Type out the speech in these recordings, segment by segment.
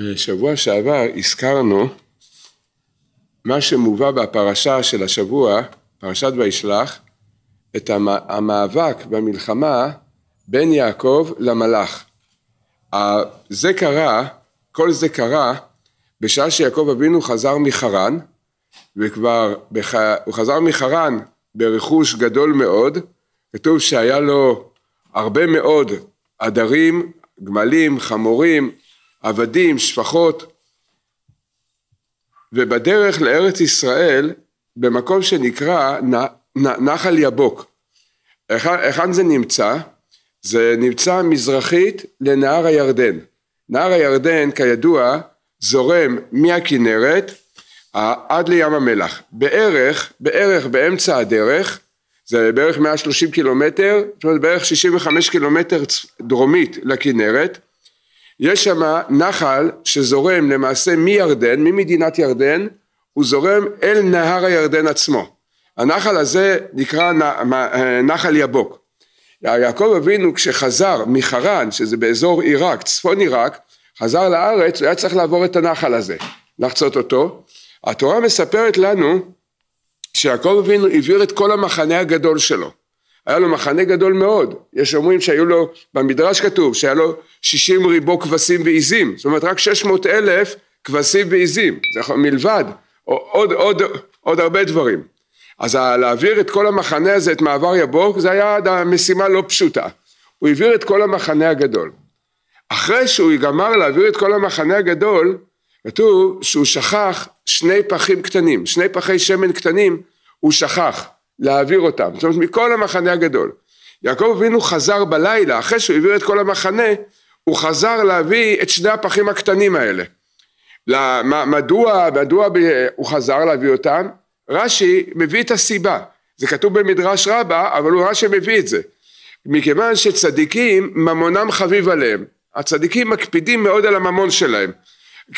בשבוע שעבר הזכרנו מה שמובא בפרשה של השבוע, פרשת וישלח, את המאבק במלחמה בין יעקב למלאך. זה קרה, כל זה קרה בשעה שיעקב אבינו חזר מחרן, וכבר, בח... הוא חזר מחרן ברכוש גדול מאוד, כתוב שהיה לו הרבה מאוד עדרים, גמלים, חמורים, עבדים, שפחות. ובדרך לארץ ישראל, במקום שנקרא נ, נ, נחל יבוק. היכן זה נמצא? זה נמצא מזרחית לנהר הירדן. נהר הירדן, כידוע, זורם מהכנרת עד לים המלח. בערך, בערך באמצע הדרך, זה בערך 130 קילומטר, זאת אומרת בערך 65 קילומטר דרומית לכנרת, יש שם נחל שזורם למעשה מירדן, ממדינת ירדן, הוא זורם אל נהר הירדן עצמו. הנחל הזה נקרא אה, נחל יבוק. יעקב אבינו כשחזר מחרן, שזה באזור עיראק, צפון עיראק, חזר לארץ, הוא היה צריך לעבור את הנחל הזה, לחצות אותו. התורה מספרת לנו שיעקב אבינו העביר את כל המחנה הגדול שלו. היה לו מחנה גדול מאוד, יש אומרים שהיו לו, במדרש כתוב שהיה לו 60 ריבו כבשים ועיזים, זאת אומרת רק 600 אלף כבשים ועיזים, זה מלבד, עוד, עוד, עוד הרבה דברים. אז להעביר את כל המחנה הזה, את מעבר יבוק, זה היה משימה לא פשוטה. הוא העביר את כל המחנה הגדול. אחרי שהוא גמר להעביר את כל המחנה הגדול, כתוב שהוא שכח שני פחים קטנים, שני פחי שמן קטנים, הוא שכח. להעביר אותם, זאת אומרת מכל המחנה הגדול. יעקב אבינו חזר בלילה, אחרי שהוא העביר את כל המחנה, הוא חזר להביא את שני הפחים הקטנים האלה. למה, מדוע, מדוע הוא חזר להביא אותם? רש"י מביא את הסיבה, זה כתוב במדרש רבה, אבל הוא רש"י מביא את זה. מכיוון שצדיקים ממונם חביב עליהם, הצדיקים מקפידים מאוד על הממון שלהם.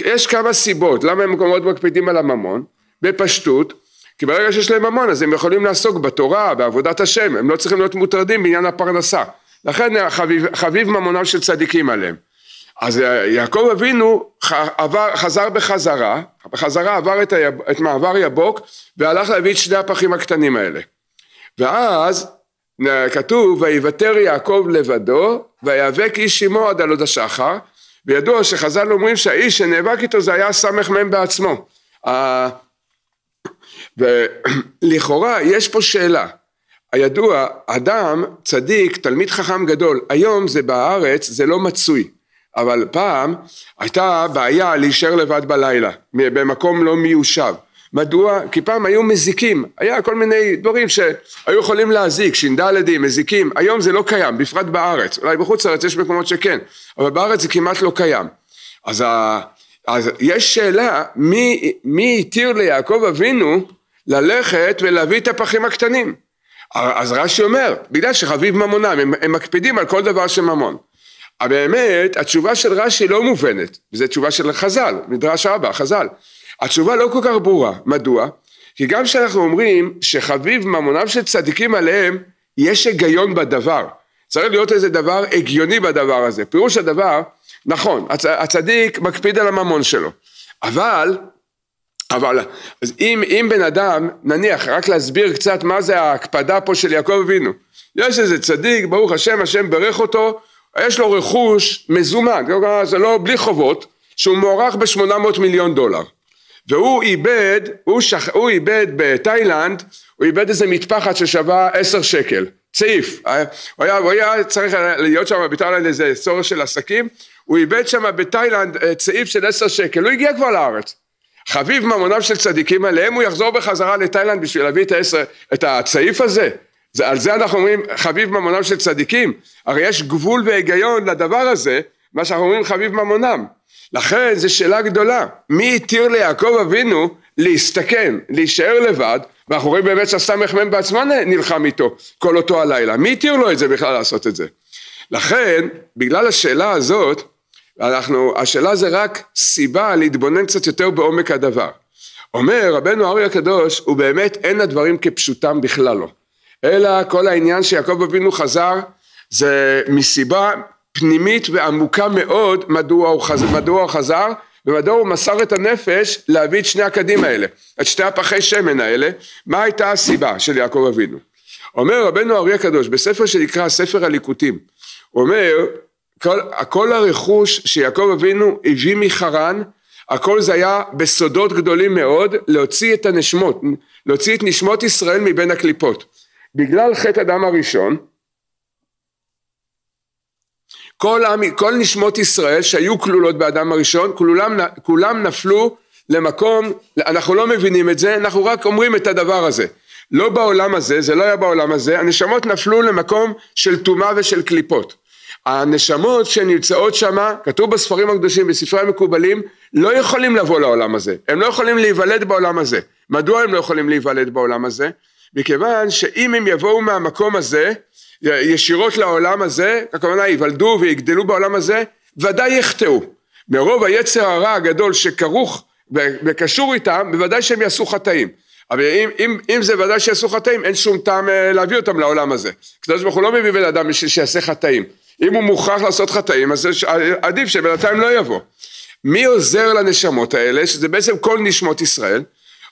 יש כמה סיבות למה הם מאוד מקפידים על הממון, בפשטות כי ברגע שיש להם ממון אז הם יכולים לעסוק בתורה, בעבודת השם, הם לא צריכים להיות מוטרדים בעניין הפרנסה. לכן חביב, חביב ממונם של צדיקים עליהם. אז אה, יעקב אבינו עבר, חזר בחזרה, בחזרה עבר את, היב, את מעבר יבוק והלך להביא את שני הפחים הקטנים האלה. ואז אה, כתוב ויוותר יעקב לבדו ויאבק איש עמו עד על עוד השחר וידוע שחז"ל אומרים שהאיש שנאבק איתו זה היה סמ"ם בעצמו ולכאורה יש פה שאלה, הידוע אדם צדיק תלמיד חכם גדול היום זה בארץ זה לא מצוי אבל פעם הייתה בעיה להישאר לבד בלילה במקום לא מיושב מדוע? כי פעם היו מזיקים, היה כל מיני דברים שהיו יכולים להזיק, ש"ד, מזיקים, היום זה לא קיים, בפרט בארץ, אולי בחוץ לארץ יש מקומות שכן, אבל בארץ זה כמעט לא קיים. אז אז יש שאלה, מי, מי התיר ליעקב אבינו ללכת ולהביא את הפחים הקטנים? אז רש"י אומר, בגלל שחביב ממונם, הם, הם מקפידים על כל דבר של ממון. באמת, התשובה של רש"י לא מובנת, וזו תשובה של חז"ל, מדרש אבא, חז"ל. התשובה לא כל כך ברורה, מדוע? כי גם כשאנחנו אומרים שחביב ממונם של צדיקים עליהם, יש היגיון בדבר. צריך להיות איזה דבר הגיוני בדבר הזה. פירוש הדבר, נכון, הצ, הצדיק מקפיד על הממון שלו, אבל, אבל אז אם, אם בן אדם, נניח, רק להסביר קצת מה זה ההקפדה פה של יעקב אבינו, יש איזה צדיק, ברוך השם, השם ברך אותו, יש לו רכוש מזומן, זה לא, לא בלי חובות, שהוא מוערך ב-800 מיליון דולר. והוא איבד, הוא, שח, הוא איבד בתאילנד, הוא איבד איזה מטפחת ששווה עשר שקל, צעיף. אה, הוא היה, הוא היה צריך להיות שם בתאילנד איזה צורך של עסקים, הוא איבד שם בתאילנד אה, צעיף של עשר שקל, הוא הגיע כבר לארץ. חביב ממונם של צדיקים עליהם הוא יחזור בחזרה לתאילנד בשביל להביא את, העשר, את הצעיף הזה. זה, על זה אנחנו אומרים חביב ממונם של צדיקים. הרי יש גבול והיגיון לדבר הזה, מה שאנחנו אומרים חביב ממונם. לכן זו שאלה גדולה. מי התיר ליעקב אבינו להסתכן, להישאר לבד, ואנחנו רואים באמת שהסמ"ם בעצמו נלחם איתו כל אותו הלילה. מי התיר לו את זה בכלל לעשות את זה? לכן, בגלל השאלה הזאת, אנחנו, השאלה זה רק סיבה להתבונן קצת יותר בעומק הדבר. אומר רבנו אריה הקדוש, הוא באמת אין הדברים כפשוטם בכלל לא. אלא כל העניין שיעקב אבינו חזר זה מסיבה פנימית ועמוקה מאוד מדוע הוא חז... מדוע הוא חזר ומדוע הוא מסר את הנפש להביא את שני הקדים האלה, את שתי הפחי שמן האלה, מה הייתה הסיבה של יעקב אבינו? אומר רבנו אריה הקדוש בספר שנקרא ספר הליקוטים, הוא אומר כל, כל הרכוש שיעקב אבינו הביא מחרן הכל זה היה בסודות גדולים מאוד להוציא את הנשמות להוציא את נשמות ישראל מבין הקליפות בגלל חטא הדם הראשון כל, עמי, כל נשמות ישראל שהיו כלולות באדם הראשון כולם, כולם נפלו למקום אנחנו לא מבינים את זה אנחנו רק אומרים את הדבר הזה לא בעולם הזה זה לא היה בעולם הזה הנשמות נפלו למקום של טומאה ושל קליפות הנשמות שנמצאות שם, כתוב בספרים הקדושים, בספרי המקובלים, לא יכולים לבוא לעולם הזה, הם לא יכולים להיוולד בעולם הזה. מדוע הם לא יכולים להיוולד בעולם הזה? מכיוון שאם הם יבואו מהמקום הזה, ישירות לעולם הזה, הכוונה ייוולדו ויגדלו בעולם הזה, ודאי יחטאו. מרוב היצר הרע הגדול שכרוך וקשור איתם, בוודאי שהם יעשו חטאים. אבל אם, אם, אם זה ודאי שיעשו חטאים, אין שום טעם אה, להביא אותם לעולם הזה. הקדוש ברוך הוא לא מביא בן אדם בשביל שיעשה חטאים. אם הוא מוכרח לעשות חטאים אז עדיף שבינתיים לא יבוא. מי עוזר לנשמות האלה שזה בעצם כל נשמות ישראל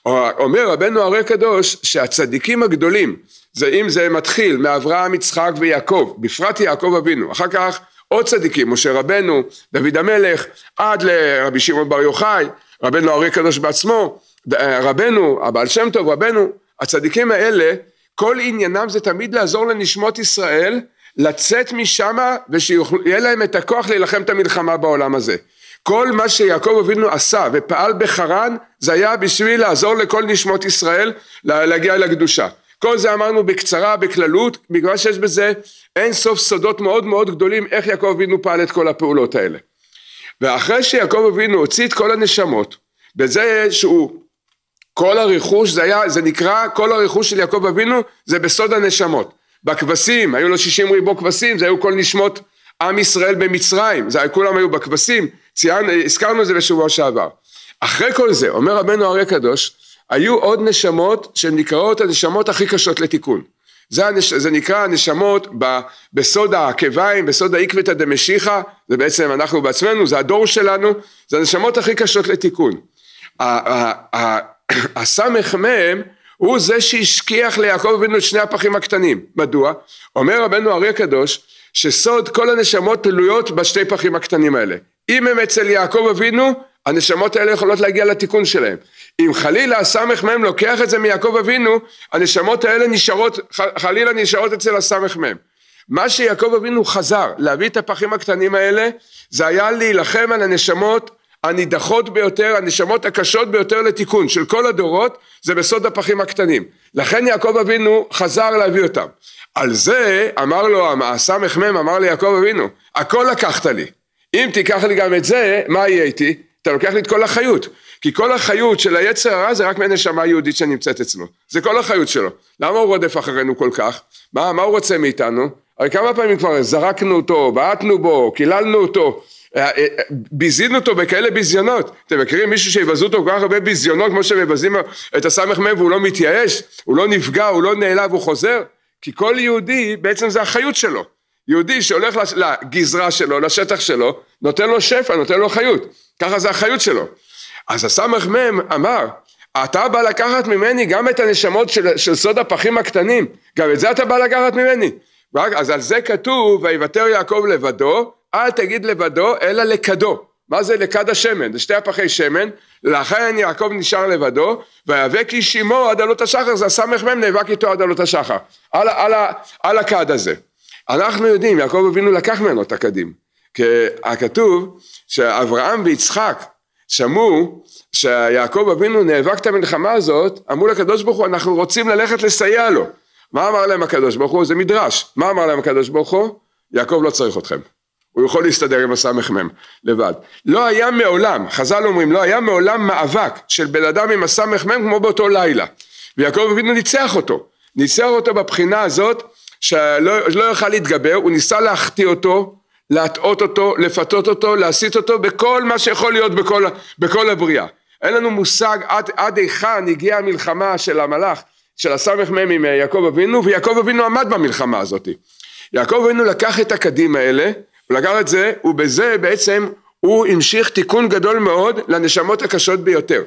אומר רבנו הרי קדוש שהצדיקים הגדולים זה אם זה מתחיל מאברהם יצחק ויעקב בפרט יעקב אבינו אחר כך עוד צדיקים משה רבנו דוד המלך עד לרבי שמעון בר יוחאי רבנו הרי קדוש בעצמו אה, רבנו הבעל שם טוב רבנו הצדיקים האלה כל עניינם זה תמיד לעזור לנשמות ישראל לצאת משם ושיהיה להם את הכוח להילחם את המלחמה בעולם הזה. כל מה שיעקב אבינו עשה ופעל בחרן זה היה בשביל לעזור לכל נשמות ישראל להגיע לקדושה. כל זה אמרנו בקצרה, בכללות, בגלל שיש בזה אין סוף סודות מאוד מאוד גדולים איך יעקב אבינו פעל את כל הפעולות האלה. ואחרי שיעקב אבינו הוציא את כל הנשמות, בזה שהוא כל הרכוש זה היה, זה נקרא, כל הרכוש של יעקב אבינו זה בסוד הנשמות. בכבשים, היו לו שישים ריבו כבשים, זה היו כל נשמות עם ישראל במצרים, זה, כולם היו בכבשים, ציין, הזכרנו את זה בשבוע שעבר. אחרי כל זה, אומר רבנו הרי קדוש, היו עוד נשמות שהן נקראות הנשמות הכי קשות לתיקון. זה, הנש... זה נקרא הנשמות ב... בסוד העקביים, בסוד העקבתא דמשיחא, זה בעצם אנחנו בעצמנו, זה הדור שלנו, זה הנשמות הכי קשות לתיקון. הסמ"ם הוא זה שהשכיח ליעקב אבינו את שני הפחים הקטנים. מדוע? אומר רבנו אריה הקדוש שסוד כל הנשמות תלויות בשתי פחים הקטנים האלה. אם הם אצל יעקב אבינו הנשמות האלה יכולות להגיע לתיקון שלהם. אם חלילה הסמ"ם לוקח את זה מיעקב אבינו הנשמות האלה נשארות חלילה נשארות אצל הסמ"ם. מה שיעקב אבינו חזר להביא את הפחים הקטנים האלה זה היה להילחם על הנשמות הנידחות ביותר, הנשמות הקשות ביותר לתיקון של כל הדורות זה בסוד הפחים הקטנים. לכן יעקב אבינו חזר להביא אותם. על זה אמר לו הסמ"ך מ"ם, אמר לי יעקב אבינו הכל לקחת לי אם תיקח לי גם את זה מה יהיה איתי? אתה לוקח לי את כל החיות כי כל החיות של היצר הרע זה רק מהנשמה היהודית שנמצאת אצלו זה כל החיות שלו למה הוא רודף אחרינו כל כך? מה, מה הוא רוצה מאיתנו? הרי כמה פעמים כבר זרקנו אותו, בעטנו בו, קיללנו אותו אה, אה, אה, ביזינו אותו בכאלה ביזיונות. אתם מכירים מישהו שיבזו אותו כל כך הרבה ביזיונות כמו שמבזים את הסמ"ם והוא לא מתייאש? הוא לא נפגע, הוא לא נעלב, הוא חוזר? כי כל יהודי בעצם זה החיות שלו. יהודי שהולך לגזרה שלו, לשטח שלו, נותן לו שפע, נותן לו חיות. ככה זה החיות שלו. אז הסמ"ם אמר, אתה בא לקחת ממני גם את הנשמות של, של סוד הפחים הקטנים, גם את זה אתה בא לקחת ממני. אז על זה כתוב, ויוותר יעקב לבדו, אל תגיד לבדו אלא לכדו. מה זה לכד השמן? זה שתי הפחי שמן, לכן יעקב נשאר לבדו, ויאבק איש עמו עד עלות השחר, זה הסמ"ם נאבק איתו עד עלות השחר, על, על, על על הכד הזה. אנחנו יודעים, יעקב אבינו לקח ממנו את הכדים, כי הכתוב שאברהם ויצחק שמעו שיעקב אבינו נאבק את המלחמה הזאת, אמרו לקדוש ברוך הוא אנחנו רוצים ללכת לסייע לו. מה אמר להם הקדוש ברוך הוא? זה מדרש. מה אמר להם הקדוש ברוך הוא? יעקב לא צריך אתכם. הוא יכול להסתדר עם הסמ"ם לבד. לא היה מעולם, חז"ל אומרים, לא היה מעולם מאבק של בן אדם עם הסמ"ם כמו באותו לילה. ויעקב אבינו ניצח אותו, ניצח אותו בבחינה הזאת שלא לא להתגבר, הוא ניסה להחטיא אותו, להטעות אותו, לפתות אותו, להסיט אותו, בכל מה שיכול להיות בכל, בכל הבריאה. אין לנו מושג עד, עד היכן הגיעה המלחמה של המלאך, של הסמ"ם עם אה, יעקב אבינו, ויעקב אבינו עמד במלחמה הזאת. יעקב אבינו לקח את הקדים האלה הוא לקח את זה ובזה בעצם הוא המשיך תיקון גדול מאוד לנשמות הקשות ביותר.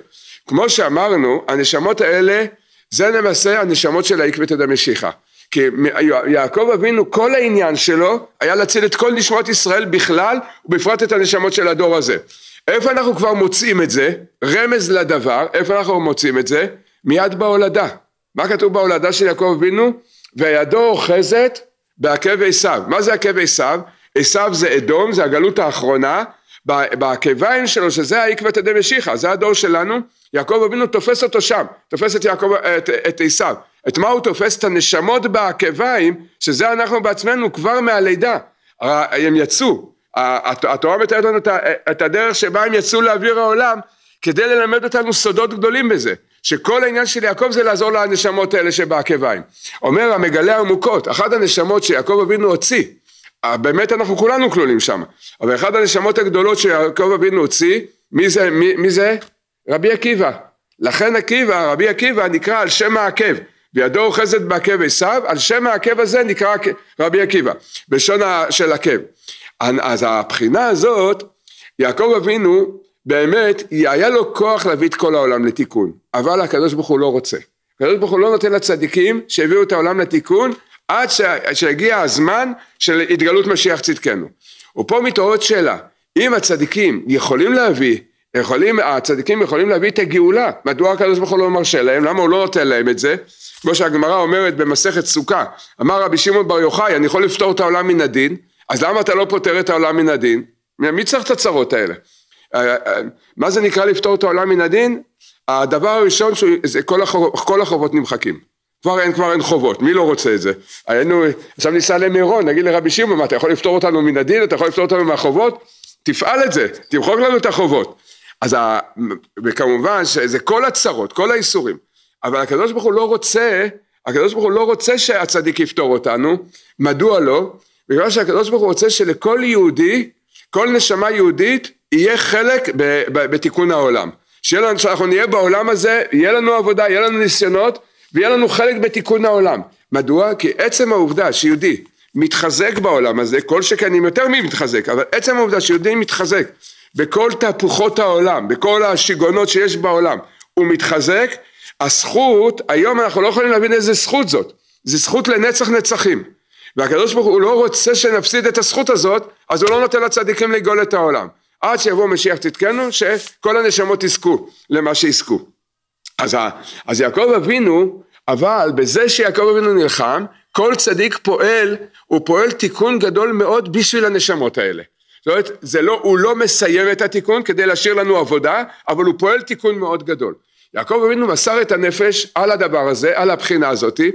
כמו שאמרנו הנשמות האלה זה למעשה הנשמות של העקבית עד המשיחה. כי יעקב אבינו כל העניין שלו היה להציל את כל נשמות ישראל בכלל ובפרט את הנשמות של הדור הזה. איפה אנחנו כבר מוצאים את זה? רמז לדבר, איפה אנחנו מוצאים את זה? מיד בהולדה. מה כתוב בהולדה של יעקב אבינו? וידו אוחזת בעקב עשיו. מה זה עקב עשיו? עשיו זה אדום, זה הגלות האחרונה, בקיביים שלו שזה העקבתא דמשיחא, זה הדור שלנו, יעקב אבינו תופס אותו שם, תופס את עשיו, את, את, איסב. את מה הוא תופס? את הנשמות בעקביים, שזה אנחנו בעצמנו כבר מהלידה, הם יצאו, התורה מתארת לנו את הדרך שבה הם יצאו לאוויר העולם, כדי ללמד אותנו סודות גדולים בזה, שכל העניין של יעקב זה לעזור לנשמות האלה שבעקביים. אומר המגלה העמוקות, אחת הנשמות שיעקב אבינו הוציא באמת אנחנו כולנו כלולים שם, אבל אחת הנשמות הגדולות שיעקב אבינו הוציא, מי זה? מי, מי זה? רבי עקיבא. לכן עקיבא, רבי עקיבא נקרא על שם העקב, וידו אוחזת בעקב עשיו, על שם העקב הזה נקרא רבי עקיבא, בשון של עקב. אז הבחינה הזאת, יעקב אבינו באמת היה לו כוח להביא את כל העולם לתיקון, אבל הקדוש ברוך הוא לא רוצה. הקדוש ברוך הוא לא נותן לצדיקים שהביאו את העולם לתיקון עד שיגיע הזמן של התגלות משיח צדקנו. ופה מתעוררת שאלה, אם הצדיקים יכולים להביא, יכולים, הצדיקים יכולים להביא את הגאולה, מדוע הקדוש ברוך הוא לא מרשה להם, למה הוא לא נותן להם את זה? כמו שהגמרא אומרת במסכת סוכה, אמר רבי שמעון בר יוחאי, אני יכול לפתור את העולם מן הדין, אז למה אתה לא פותר את העולם מן הדין? מי צריך את הצרות האלה? אה, אה, מה זה נקרא לפתור את העולם מן הדין? הדבר הראשון, שהוא, זה כל, החוב, כל החובות נמחקים. כבר אין, כבר אין חובות, מי לא רוצה את זה? היינו, עכשיו ניסע למירון, נגיד לרבי שמעון, אתה יכול לפתור אותנו מן הדין, אתה יכול לפתור אותנו מהחובות? תפעל את זה, תמחוק לנו את החובות. אז ה, וכמובן שזה כל הצרות, כל האיסורים, אבל הקדוש ברוך הוא לא רוצה, הקדוש ברוך הוא לא רוצה שהצדיק יפתור אותנו, מדוע לא? בגלל שהקדוש ברוך הוא רוצה שלכל יהודי, כל נשמה יהודית, יהיה חלק ב, ב, בתיקון העולם. שיהיה לנו, שאנחנו נהיה בעולם הזה, יהיה לנו עבודה, יהיה לנו ניסיונות, ויהיה לנו חלק בתיקון העולם. מדוע? כי עצם העובדה שיהודי מתחזק בעולם הזה, כל שכן אם יותר מי מתחזק, אבל עצם העובדה שיהודי מתחזק בכל תהפוכות העולם, בכל השיגעונות שיש בעולם, הוא מתחזק, הזכות, היום אנחנו לא יכולים להבין איזה זכות זאת, זה זכות לנצח נצחים. והקדוש ברוך הוא לא רוצה שנפסיד את הזכות הזאת, אז הוא לא נותן לצדיקים לגאול את העולם. עד שיבוא משיח צדקנו, שכל הנשמות יזכו למה שיזכו. אז, ה, אז יעקב אבינו, אבל בזה שיעקב אבינו נלחם, כל צדיק פועל, הוא פועל תיקון גדול מאוד בשביל הנשמות האלה. זאת אומרת, זה לא, הוא לא מסיים את התיקון כדי להשאיר לנו עבודה, אבל הוא פועל תיקון מאוד גדול. יעקב אבינו מסר את הנפש על הדבר הזה, על הבחינה הזאתי,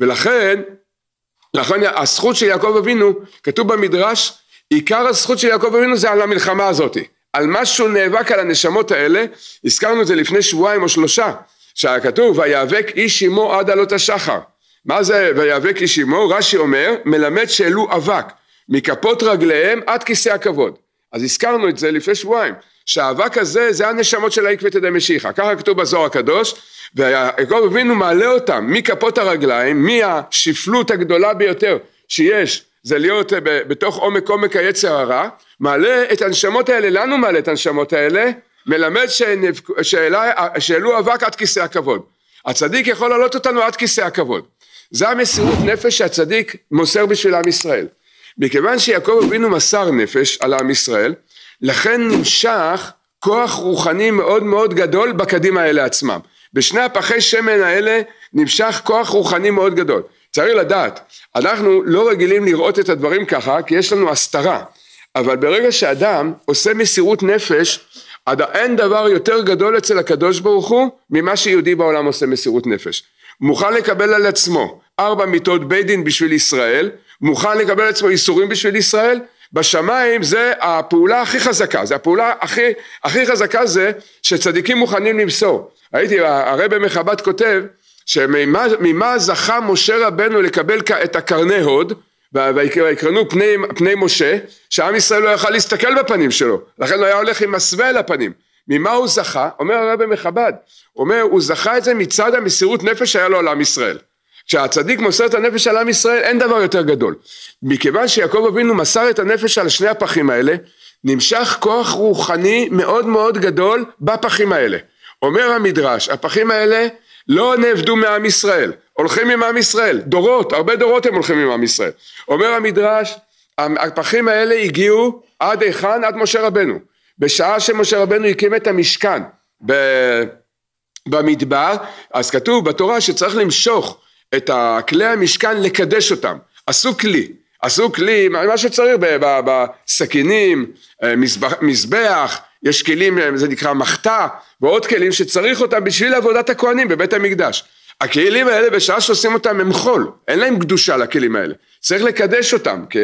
ולכן, לכן הזכות של יעקב אבינו, כתוב במדרש, עיקר הזכות של יעקב אבינו זה על המלחמה הזאתי. על מה שהוא נאבק על הנשמות האלה, הזכרנו את זה לפני שבועיים או שלושה, שהיה כתוב, ויאבק איש עמו עד עלות השחר. מה זה ויאבק איש עמו? רש"י אומר, מלמד שהעלו אבק מכפות רגליהם עד כיסא הכבוד. אז הזכרנו את זה לפני שבועיים, שהאבק הזה זה הנשמות של העקבית העקבתא דמשיחא, ככה כתוב בזוהר הקדוש, ויעקב אבינו מעלה אותם מכפות הרגליים, מהשפלות הגדולה ביותר שיש זה להיות אה, בתוך עומק עומק היצר הרע, מעלה את הנשמות האלה, לנו מעלה את הנשמות האלה, מלמד שהעלו אה, אבק עד כיסא הכבוד. הצדיק יכול לעלות אותנו עד כיסא הכבוד. זה המסירות נפש שהצדיק מוסר בשביל עם ישראל. מכיוון שיעקב אבינו מסר נפש על עם ישראל, לכן נמשך כוח רוחני מאוד מאוד גדול בקדים האלה עצמם. בשני הפחי שמן האלה נמשך כוח רוחני מאוד גדול. צריך לדעת, אנחנו לא רגילים לראות את הדברים ככה, כי יש לנו הסתרה. אבל ברגע שאדם עושה מסירות נפש, עד אין דבר יותר גדול אצל הקדוש ברוך הוא ממה שיהודי בעולם עושה מסירות נפש. מוכן לקבל על עצמו ארבע מיטות בית דין בשביל ישראל, מוכן לקבל על עצמו איסורים בשביל ישראל, בשמיים זה הפעולה הכי חזקה, זה הפעולה הכי, הכי חזקה זה שצדיקים מוכנים למסור. הייתי, הרבי מחב"ד כותב שממה זכה משה רבנו לקבל את הקרני הוד ויקרנו פני, פני משה שעם ישראל לא יכל להסתכל בפנים שלו לכן הוא היה הולך עם מסווה על הפנים ממה הוא זכה? אומר הרבי מכבד אומר הוא זכה את זה מצד המסירות נפש שהיה לו על עם ישראל כשהצדיק מוסר את הנפש על עם ישראל אין דבר יותר גדול מכיוון שיעקב אבינו מסר את הנפש על שני הפחים האלה נמשך כוח רוחני מאוד מאוד גדול בפחים האלה אומר המדרש הפחים האלה לא נאבדו מעם ישראל, הולכים עם עם ישראל, דורות, הרבה דורות הם הולכים עם עם ישראל. אומר המדרש, הפחים האלה הגיעו עד היכן? עד משה רבנו. בשעה שמשה רבנו הקים את המשכן במדבר, אז כתוב בתורה שצריך למשוך את כלי המשכן לקדש אותם. עשו כלי, עשו כלי, מה שצריך, בסכינים, אה, מזבח, יש כלים, אה, זה נקרא מחתה, ועוד כלים שצריך אותם בשביל עבודת הכוהנים בבית המקדש. הכלים האלה בשעה שעושים אותם הם חול, אין להם קדושה לכלים האלה, צריך לקדש אותם, כי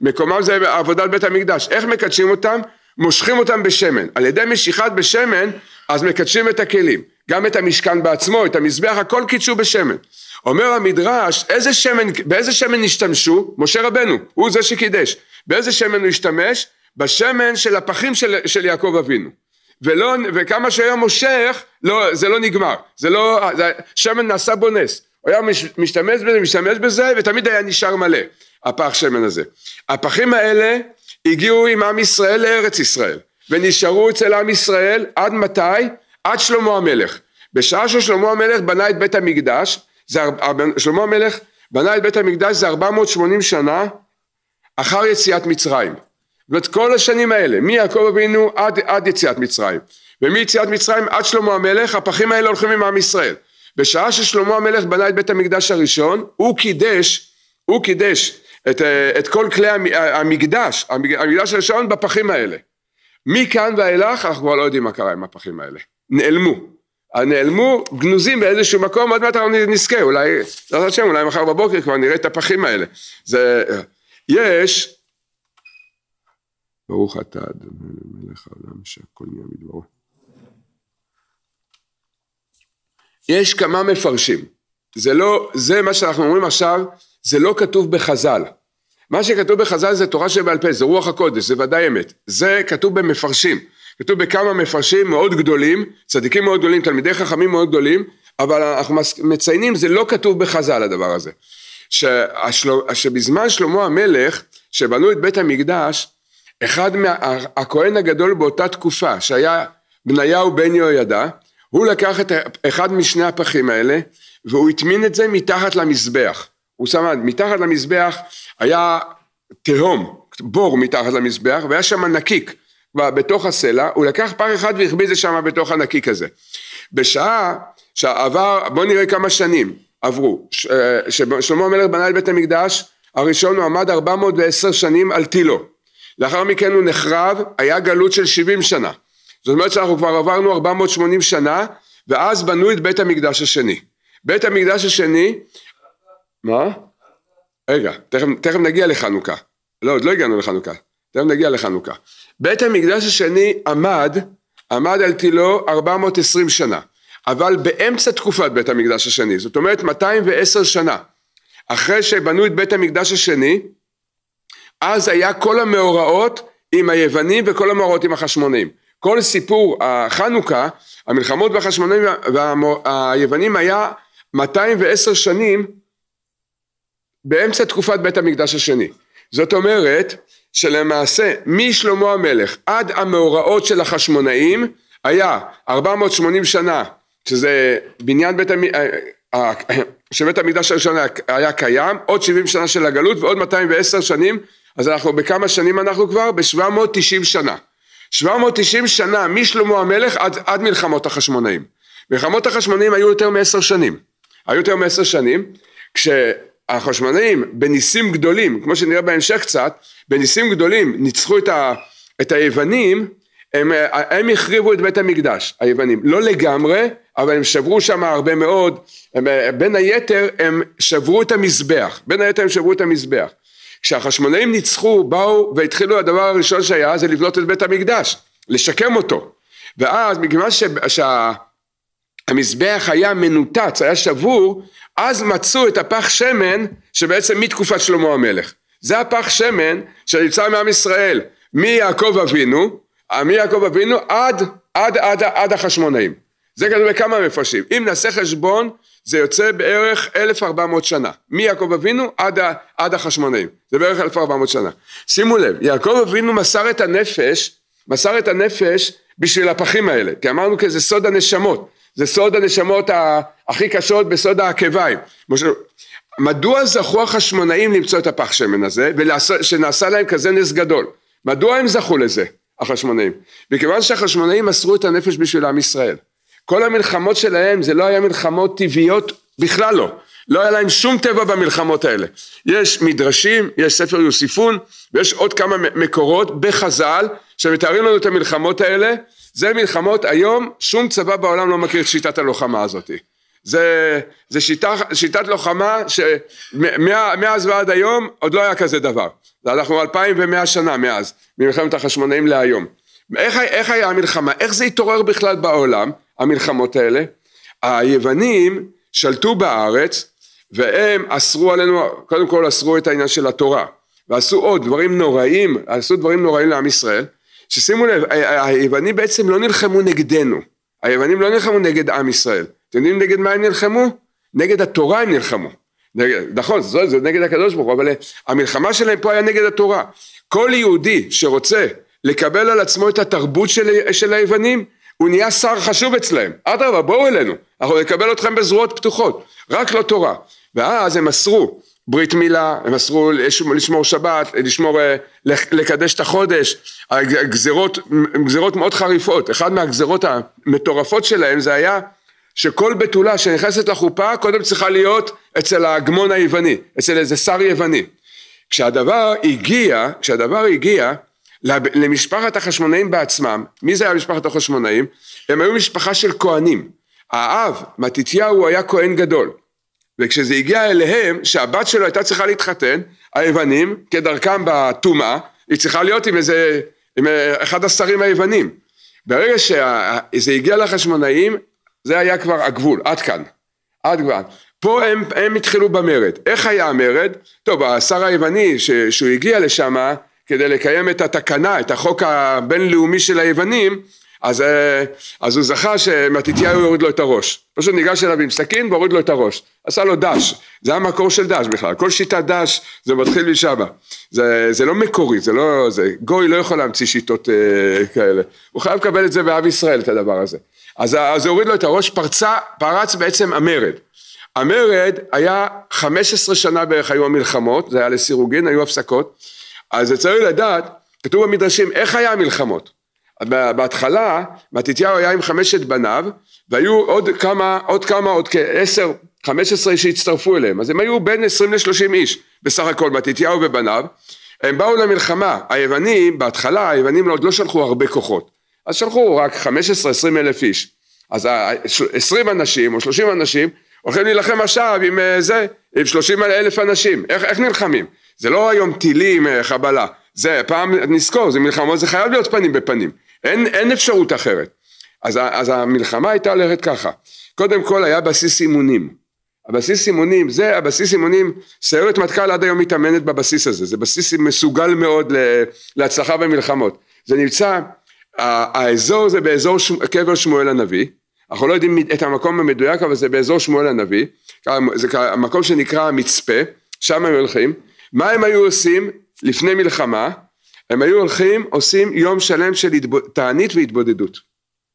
מקומם זה עבודת בית המקדש. איך מקדשים אותם? מושכים אותם בשמן. על ידי משיכת בשמן, אז מקדשים את הכלים. גם את המשכן בעצמו, את המזבח, הכל קידשו בשמן. אומר המדרש, איזה שמן, באיזה שמן השתמשו? משה רבנו, הוא זה שקידש. באיזה שמן הוא השתמש? בשמן של הפחים של, של יעקב אבינו. ולא, וכמה שהיה מושך, לא, זה לא נגמר. זה לא, זה, שמן נעשה בו נס. הוא היה מש, משתמש בזה, משתמש בזה, ותמיד היה נשאר מלא, הפח שמן הזה. הפחים האלה הגיעו עם עם ישראל לארץ ישראל, ונשארו אצל עם ישראל עד מתי? עד שלמה המלך. בשעה ששלמה המלך בנה את בית המקדש, זה, שלמה המלך בנה את בית המקדש זה 480 שנה אחר יציאת מצרים. ואת כל השנים האלה מיעקב אבינו עד, עד יציאת מצרים ומיציאת מצרים עד שלמה המלך הפחים האלה הולכים עם עם ישראל בשעה ששלמה המלך בנה את בית המקדש הראשון הוא קידש הוא קידש את, אה, את כל כלי אה, המקדש המקדש הראשון בפחים האלה מכאן ואילך אנחנו כבר לא יודעים מה קרה עם הפחים האלה נעלמו אה, נעלמו גנוזים באיזשהו מקום עוד מעט אנחנו נזכה אולי לעזרת השם אולי מחר בבוקר כבר נראה את הפחים האלה זה יש ברוך אתה אדוני למלך העולם שהכל נהיה מדברו. יש כמה מפרשים, זה לא, זה מה שאנחנו אומרים עכשיו, זה לא כתוב בחז"ל. מה שכתוב בחז"ל זה תורה שבעל פה, זה רוח הקודש, זה ודאי אמת. זה כתוב במפרשים, כתוב בכמה מפרשים מאוד גדולים, צדיקים מאוד גדולים, תלמידי חכמים מאוד גדולים, אבל אנחנו מציינים, זה לא כתוב בחז"ל הדבר הזה. שבזמן שלמה המלך, שבנו את בית המקדש, אחד מהכהן מה... הגדול באותה תקופה שהיה בניהו בן יהוידע הוא לקח את אחד משני הפחים האלה והוא הטמין את זה מתחת למזבח הוא שם מתחת למזבח היה תהום בור מתחת למזבח והיה שם נקיק בתוך הסלע הוא לקח פח אחד והכביא את זה שם בתוך הנקיק הזה בשעה שעבר בוא נראה כמה שנים עברו ש... אה, ששלמה המלך בנה את בית המקדש הראשון הוא עמד 410 שנים על תילו לאחר מכן הוא נחרב, היה גלות של 70 שנה. זאת אומרת שאנחנו כבר עברנו 480 שנה, ואז בנו את בית המקדש השני. בית המקדש השני, מה? רגע, תכף, תכף נגיע לחנוכה. לא, עוד לא הגענו לחנוכה. תכף נגיע לחנוכה. בית המקדש השני עמד, עמד על תילו 420 שנה, אבל באמצע תקופת בית המקדש השני, זאת אומרת 210 שנה. אחרי שבנו את בית המקדש השני, אז היה כל המאורעות עם היוונים וכל המאורעות עם החשמונאים. כל סיפור החנוכה, המלחמות והחשמונאים והיוונים היה 210 שנים באמצע תקופת בית המקדש השני. זאת אומרת שלמעשה משלמה המלך עד המאורעות של החשמונאים היה 480 שנה שזה בניין בית המקדש, אה, אה, אה, שבית המקדש הראשון היה קיים, עוד 70 שנה של הגלות ועוד 210 שנים אז אנחנו בכמה שנים אנחנו כבר? ב-790 שנה. 790 שנה משלמה המלך עד, עד מלחמות החשמונאים. מלחמות החשמונאים היו יותר מעשר שנים. היו יותר מעשר שנים, כשהחשמונאים בניסים גדולים, כמו שנראה בהמשך קצת, בניסים גדולים ניצחו את, ה, את היוונים, הם, הם החריבו את בית המקדש, היוונים. לא לגמרי, אבל הם שברו שם הרבה מאוד, הם, בין היתר הם שברו את המזבח, בין היתר הם שברו את המזבח. כשהחשמונאים ניצחו באו והתחילו הדבר הראשון שהיה זה לבנות את בית המקדש לשקם אותו ואז מכיוון שהמזבח שה... היה מנותץ היה שבור אז מצאו את הפח שמן שבעצם מתקופת שלמה המלך זה הפח שמן שנמצא מעם ישראל מיעקב אבינו מיעקב אבינו עד עד עד עד החשמונאים זה כתוב בכמה מפרשים אם נעשה חשבון זה יוצא בערך 1400 שנה, מיעקב אבינו עד, עד החשמונאים, זה בערך 1400 שנה. שימו לב, יעקב אבינו מסר את הנפש, מסר את הנפש בשביל הפחים האלה, כי אמרנו כי כן, זה סוד הנשמות, זה סוד הנשמות הכי קשות בסוד העקביים. מדוע זכו החשמונאים למצוא את הפח שמן הזה ושנעשה להם כזה נס גדול? מדוע הם זכו לזה, החשמונאים? מכיוון שהחשמונאים מסרו את הנפש בשביל עם ישראל. כל המלחמות שלהם זה לא היה מלחמות טבעיות בכלל לא. לא היה להם שום טבע במלחמות האלה. יש מדרשים, יש ספר יוסיפון, ויש עוד כמה מקורות בחז"ל שמתארים לנו את המלחמות האלה. זה מלחמות היום, שום צבא בעולם לא מכיר את שיטת הלוחמה הזאת. זה, זה שיטה, שיטת לוחמה שמאז ועד היום עוד לא היה כזה דבר. אנחנו אלפיים ומאה שנה מאז, ממלחמת החשמונאים להיום. איך, איך היה המלחמה? איך זה התעורר בכלל בעולם? המלחמות האלה. היוונים שלטו בארץ והם אסרו עלינו, קודם כל אסרו את העניין של התורה ועשו עוד דברים נוראים, עשו דברים נוראים לעם ישראל, ששימו לב, היוונים בעצם לא נלחמו נגדנו, היוונים לא נלחמו נגד עם ישראל, אתם יודעים נגד מה הם נלחמו? נגד התורה הם נלחמו, נגד, נכון זה, זה נגד הקדוש ברוך הוא, אבל המלחמה שלהם פה היה נגד התורה, כל יהודי שרוצה לקבל על עצמו את התרבות של, של היוונים הוא נהיה שר חשוב אצלהם, אדרבה בואו אלינו, אנחנו נקבל אתכם בזרועות פתוחות, רק לא תורה. ואז הם מסרו ברית מילה, הם מסרו לשמור שבת, לשמור, אה, לקדש את החודש, הגזרות, גזרות מאוד חריפות, אחת מהגזרות המטורפות שלהם זה היה שכל בתולה שנכנסת לחופה קודם צריכה להיות אצל ההגמון היווני, אצל איזה שר יווני. כשהדבר הגיע, כשהדבר הגיע למשפחת החשמונאים בעצמם, מי זה היה משפחת החשמונאים? הם היו משפחה של כהנים, האב מתתיהו היה כהן גדול, וכשזה הגיע אליהם שהבת שלו הייתה צריכה להתחתן, היוונים כדרכם בטומאה, היא צריכה להיות עם איזה, עם אה, אחד השרים היוונים, ברגע שזה הגיע לחשמונאים זה היה כבר הגבול, עד כאן, עד כאן, פה הם, הם התחילו במרד. איך היה המרד? טוב, השר היווני ש, שהוא הגיע לשם, כדי לקיים את התקנה, את החוק הבינלאומי של היוונים, אז, אה, אז הוא זכה שמתיתיהו יוריד לו את הראש. פשוט ניגש אליו עם סכין והוריד לו את הראש. עשה לו דש. זה המקור של דש בכלל. כל שיטת דש זה מתחיל משם. זה, זה לא מקורי, זה לא... זה, גוי לא יכול להמציא שיטות אה, כאלה. הוא חייב לקבל את זה באב ישראל, את הדבר הזה. אז, אז הוריד לו את הראש, פרצה, פרץ בעצם המרד. המרד היה 15 שנה בערך היו המלחמות, זה היה לסירוגין, היו הפסקות. אז צריך לדעת, כתוב במדרשים, איך היה המלחמות? בהתחלה, מתתיהו היה עם חמשת בניו, והיו עוד כמה, עוד כמה, עוד כעשר, חמש עשרה שהצטרפו אליהם, אז הם היו בין עשרים לשלושים איש בסך הכל, מתתיהו ובניו, הם באו למלחמה, היוונים, בהתחלה היוונים עוד לא שלחו הרבה כוחות, אז שלחו רק חמש עשרה, עשרים אלף איש, אז עשרים אנשים או שלושים אנשים הולכים להילחם עכשיו עם אה, זה, עם שלושים אלף אנשים, איך, איך נלחמים? זה לא היום טילים, אה, חבלה. זה, פעם, נזכור, זה מלחמות, זה חייב להיות פנים בפנים. אין, אין אפשרות אחרת. אז, אז המלחמה הייתה הולכת ככה. קודם כל היה בסיס אימונים. הבסיס אימונים, זה הבסיס אימונים, סיירת מטכ"ל עד היום מתאמנת בבסיס הזה, זה בסיס מסוגל מאוד להצלחה במלחמות. זה נמצא, האזור זה באזור ש... קבר שמואל הנביא, אנחנו לא יודעים את המקום המדויק אבל זה באזור שמואל הנביא, זה מקום שנקרא המצפה, שם הם הולכים, מה הם היו עושים לפני מלחמה? הם היו הולכים עושים יום שלם של תענית והתבודדות.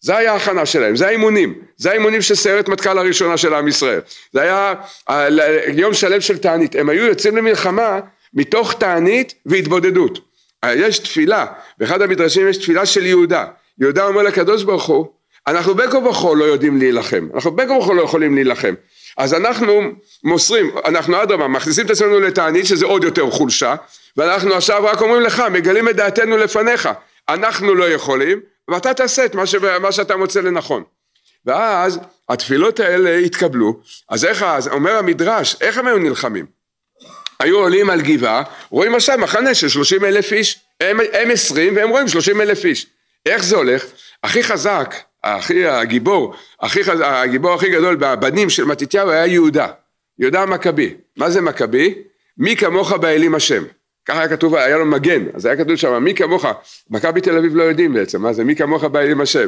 זה היה ההכנה שלהם, זה האימונים, זה האימונים של סיירת מטכ"ל הראשונה של עם ישראל. זה היה יום שלם של תענית. הם היו יוצאים למלחמה מתוך תענית והתבודדות. אה, יש תפילה, באחד המדרשים יש תפילה של יהודה. יהודה אומר לקדוש ברוך הוא, אנחנו בין כה וכה לא יודעים להילחם, אנחנו בין כה וכה לא יכולים להילחם, אז אנחנו מוסרים, אנחנו אדרבה מכניסים את עצמנו לתענית שזה עוד יותר חולשה ואנחנו עכשיו רק אומרים לך מגלים את דעתנו לפניך אנחנו לא יכולים ואתה תעשה את מה, ש... מה שאתה מוצא לנכון ואז התפילות האלה התקבלו אז איך אז אומר המדרש איך הם היו נלחמים היו עולים על גבעה רואים עכשיו מחנה של שלושים אלף איש הם עשרים והם רואים שלושים אלף איש איך זה הולך הכי חזק האחי הגיבור, אחי, הגיבור הכי גדול בבנים של מתתיהו היה יהודה, יהודה המכבי. מה זה מכבי? מי כמוך באלים השם. ככה היה כתוב, היה לו מגן, אז היה כתוב שם מי כמוך, מכבי תל אביב לא יודעים בעצם, מה זה מי כמוך באלים השם.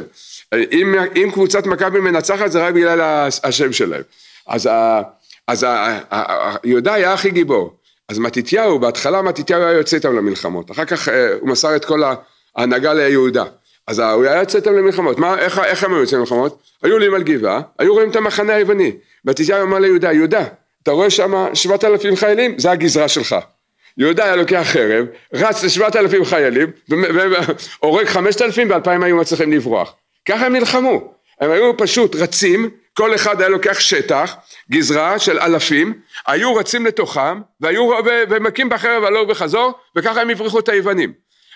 אם, אם קבוצת מכבי מנצחת זה רק בגלל השם שלהם. אז, ה, אז ה, ה, יהודה היה הכי גיבור. אז מתתיהו, בהתחלה מתתיהו היה יוצא איתם למלחמות, אחר כך אה, הוא מסר את כל ההנהגה ליהודה. אז הוא היה יוצא איתם למלחמות, מה, איך, איך הם היו יוצאים למלחמות? היו עולים על גבעה, היו רואים את המחנה היווני, ותיזהר אמר ליהודה, יהודה, אתה רואה שם שבעת אלפים חיילים? זה הגזרה שלך. יהודה היה לוקח חרב, רץ לשבעת אלפים חיילים, והורג חמשת אלפים ואלפיים היו מצליחים לברוח. ככה הם נלחמו, הם היו פשוט רצים, כל אחד היה לוקח שטח, גזרה של אלפים, היו רצים לתוכם, והיו, ומכים בחרב הלוך וחזור, וככה הם הבריחו את היוונים.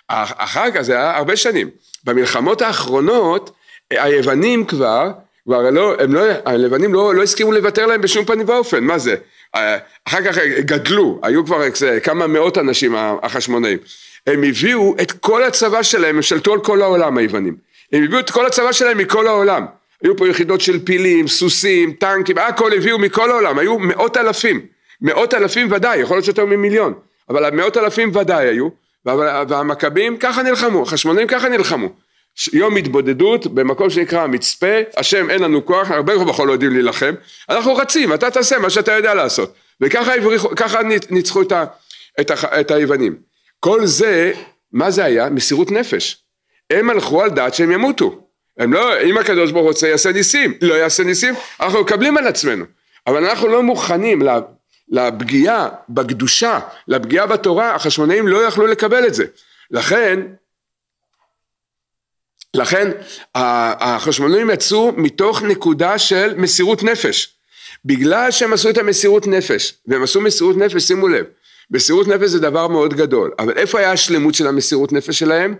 אחר כך זה היה הרבה שנים. במלחמות האחרונות, אה, היוונים כבר, כבר לא, הם לא, הלבנים לא, לא הסכימו לוותר להם בשום פנים ואופן, מה זה? אה, אחר כך אה, גדלו, היו כבר כמה מאות אנשים החשמונאים. הם הביאו את כל הצבא שלהם, הם שלטו על כל העולם היוונים. הם הביאו את כל הצבא שלהם מכל העולם. היו פה יחידות של פילים, סוסים, טנקים, הכל הביאו מכל העולם, היו מאות אלפים. מאות אלפים ודאי, יכול להיות שיותר ממיליון, אבל מאות אלפים ודאי היו. והמכבים ככה נלחמו, החשמונאים ככה נלחמו. יום התבודדות במקום שנקרא המצפה, השם אין לנו כוח, הרבה כוחו לא יודעים להילחם, אנחנו רצים, אתה תעשה מה שאתה יודע לעשות. וככה הבריחו, ניצחו את, ה, את, ה, את היוונים. כל זה, מה זה היה? מסירות נפש. הם הלכו על דעת שהם ימותו. הם לא, אם הקדוש ברוך הוא רוצה יעשה ניסים, לא יעשה ניסים, אנחנו מקבלים על עצמנו. אבל אנחנו לא מוכנים לפגיעה בקדושה, לפגיעה בתורה, החשמונאים לא יכלו לקבל את זה. לכן, לכן החשמונאים יצאו מתוך נקודה של מסירות נפש. בגלל שהם עשו את המסירות נפש, והם עשו מסירות נפש, שימו לב, מסירות נפש זה דבר מאוד גדול, אבל איפה היה השלמות של המסירות נפש שלהם?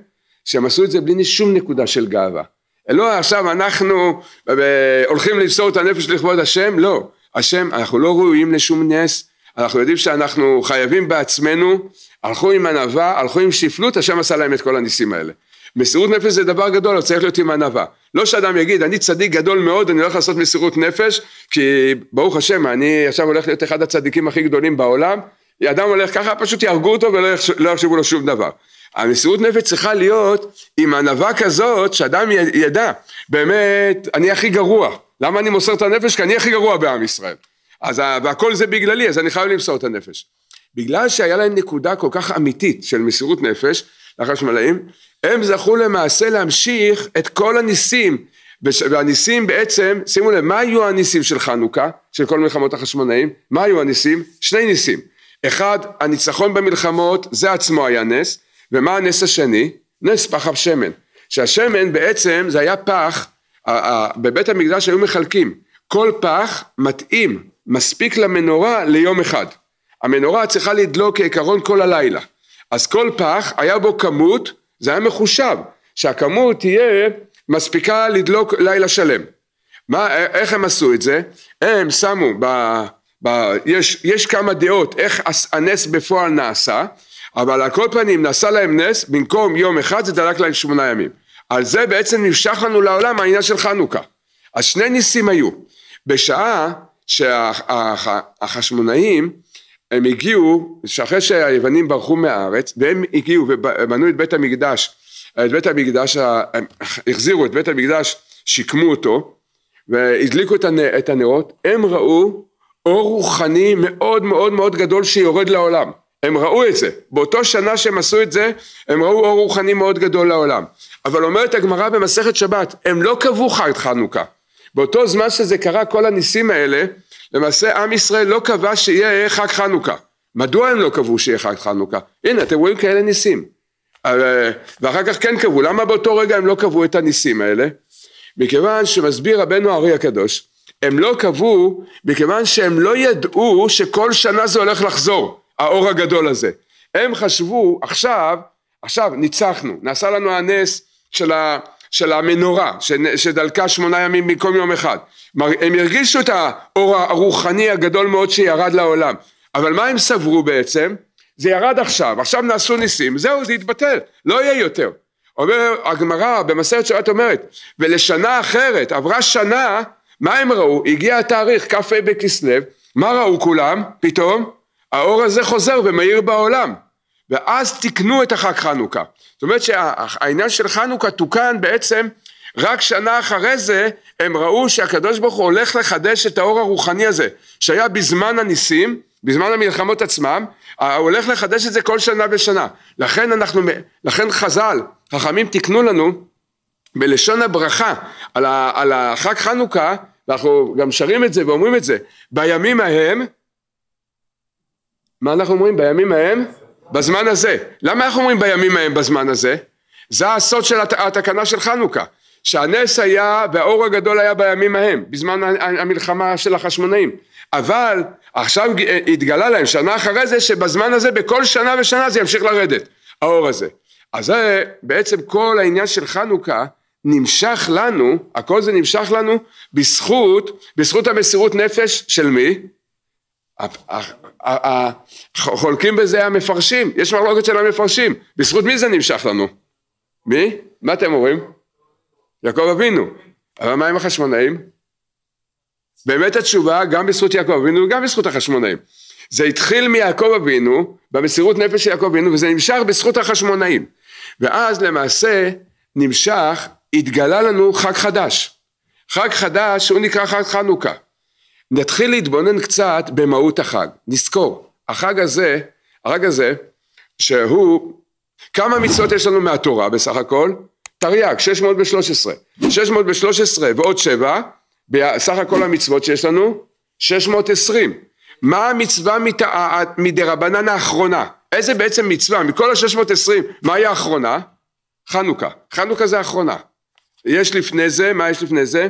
שהם עשו את זה בלי שום נקודה של גאווה. לא עכשיו אנחנו אה, הולכים למסור את הנפש לכבוד השם, לא. השם, אנחנו לא ראויים לשום נס, אנחנו יודעים שאנחנו חייבים בעצמנו, הלכו עם ענווה, הלכו עם שפלות, השם עשה להם את כל הניסים האלה. מסירות נפש זה דבר גדול, אבל צריך להיות עם ענווה. לא שאדם יגיד, אני צדיק גדול מאוד, אני הולך לעשות מסירות נפש, כי ברוך השם, אני עכשיו הולך להיות אחד הצדיקים הכי גדולים בעולם, אדם הולך ככה, פשוט יהרגו אותו ולא יחשבו, לא יחשבו לו שום דבר. המסירות נפש צריכה להיות עם ענווה כזאת, שאדם ידע, באמת, אני הכי גרוע. למה אני מוסר את הנפש? כי אני הכי גרוע בעם ישראל. אז והכל זה בגללי, אז אני חייב למסור את הנפש. בגלל שהיה להם נקודה כל כך אמיתית של מסירות נפש לחשמלאים, הם זכו למעשה להמשיך את כל הניסים, והניסים בעצם, שימו לב, מה היו הניסים של חנוכה, של כל מלחמות החשמונאים? מה היו הניסים? שני ניסים. אחד, הניצחון במלחמות, זה עצמו היה נס, ומה הנס השני? נס פח השמן. שהשמן בעצם זה היה פח בבית המקדש היו מחלקים, כל פח מתאים מספיק למנורה ליום אחד. המנורה צריכה לדלוק כעיקרון כל הלילה. אז כל פח היה בו כמות, זה היה מחושב, שהכמות תהיה מספיקה לדלוק לילה שלם. מה, איך הם עשו את זה? הם שמו, ב, ב, יש, יש כמה דעות איך הנס בפועל נעשה, אבל על כל פנים נעשה להם נס, במקום יום אחד זה דלק להם שמונה ימים. על זה בעצם נמשך לנו לעולם העניין של חנוכה. אז שני ניסים היו. בשעה שהחשמונאים הם הגיעו, שאחרי שהיוונים ברחו מהארץ והם הגיעו ובנו את בית המקדש, את בית המקדש, החזירו את בית המקדש, שיקמו אותו והדליקו את הנרות, הם ראו אור רוחני מאוד מאוד מאוד גדול שיורד לעולם. הם ראו את זה, באותו שנה שהם עשו את זה, הם ראו אור רוחני מאוד גדול לעולם. אבל אומרת הגמרא במסכת שבת, הם לא קבעו חג חנוכה. באותו זמן שזה קרה כל הניסים האלה, למעשה עם ישראל לא קבע שיהיה חג חנוכה. מדוע הם לא קבעו שיהיה חג חנוכה? הנה, אתם רואים כאלה ניסים. אה, ואחר כך כן קבעו, למה באותו רגע הם לא קבעו את הניסים האלה? מכיוון שמסביר רבנו הארי הקדוש, הם לא קבעו מכיוון שהם לא ידעו שכל שנה זה הולך לחזור, האור הגדול הזה. הם חשבו, עכשיו, עכשיו ניצחנו, נעשה לנו הנס, של, ה, של המנורה שדלקה שמונה ימים במקום יום אחד הם הרגישו את האור הרוחני הגדול מאוד שירד לעולם אבל מה הם סברו בעצם? זה ירד עכשיו, עכשיו נעשו ניסים, זהו זה התבטל, לא יהיה יותר. אומר הגמרא במסכת שבת אומרת ולשנה אחרת עברה שנה מה הם ראו? הגיע התאריך כ"ה בכסלו מה ראו כולם? פתאום האור הזה חוזר ומאיר בעולם ואז תיקנו את החג חנוכה. זאת אומרת שהעניין של חנוכה תוקן בעצם רק שנה אחרי זה הם ראו שהקדוש ברוך הוא הולך לחדש את האור הרוחני הזה שהיה בזמן הניסים, בזמן המלחמות עצמם, הוא הולך לחדש את זה כל שנה ושנה. לכן אנחנו, לכן חז"ל, חכמים תיקנו לנו בלשון הברכה על, ה, על החג חנוכה, ואנחנו גם שרים את זה ואומרים את זה, בימים ההם, מה אנחנו אומרים? בימים ההם? בזמן הזה. למה אנחנו אומרים בימים ההם בזמן הזה? זה הסוד של הת... התקנה של חנוכה. שהנס היה והאור הגדול היה בימים ההם, בזמן המלחמה של החשמונאים. אבל עכשיו אה, התגלה להם שנה אחרי זה שבזמן הזה בכל שנה ושנה זה ימשיך לרדת, האור הזה. אז זה בעצם כל העניין של חנוכה נמשך לנו, הכל זה נמשך לנו בזכות, בזכות המסירות נפש של מי? חולקים בזה המפרשים, יש מחלוקת של המפרשים, בזכות מי זה נמשך לנו? מי? מה אתם אומרים? יעקב אבינו. אבל מה עם החשמונאים? באמת התשובה גם בזכות יעקב אבינו וגם בזכות החשמונאים. זה התחיל מיעקב אבינו, במסירות נפש של יעקב אבינו, וזה נמשך בזכות החשמונאים. ואז למעשה נמשך, התגלה לנו חג חדש. חג חדש שהוא נקרא חג חנוכה. נתחיל להתבונן קצת במהות החג. נזכור, החג הזה, החג הזה, שהוא, כמה מצוות יש לנו מהתורה בסך הכל? תרי"ג, 613. 613 ועוד שבע, בסך הכל המצוות שיש לנו, 620. מה המצווה מת... מדרבנן האחרונה? איזה בעצם מצווה? מכל ה-620, מהי האחרונה? חנוכה. חנוכה זה האחרונה. יש לפני זה, מה יש לפני זה?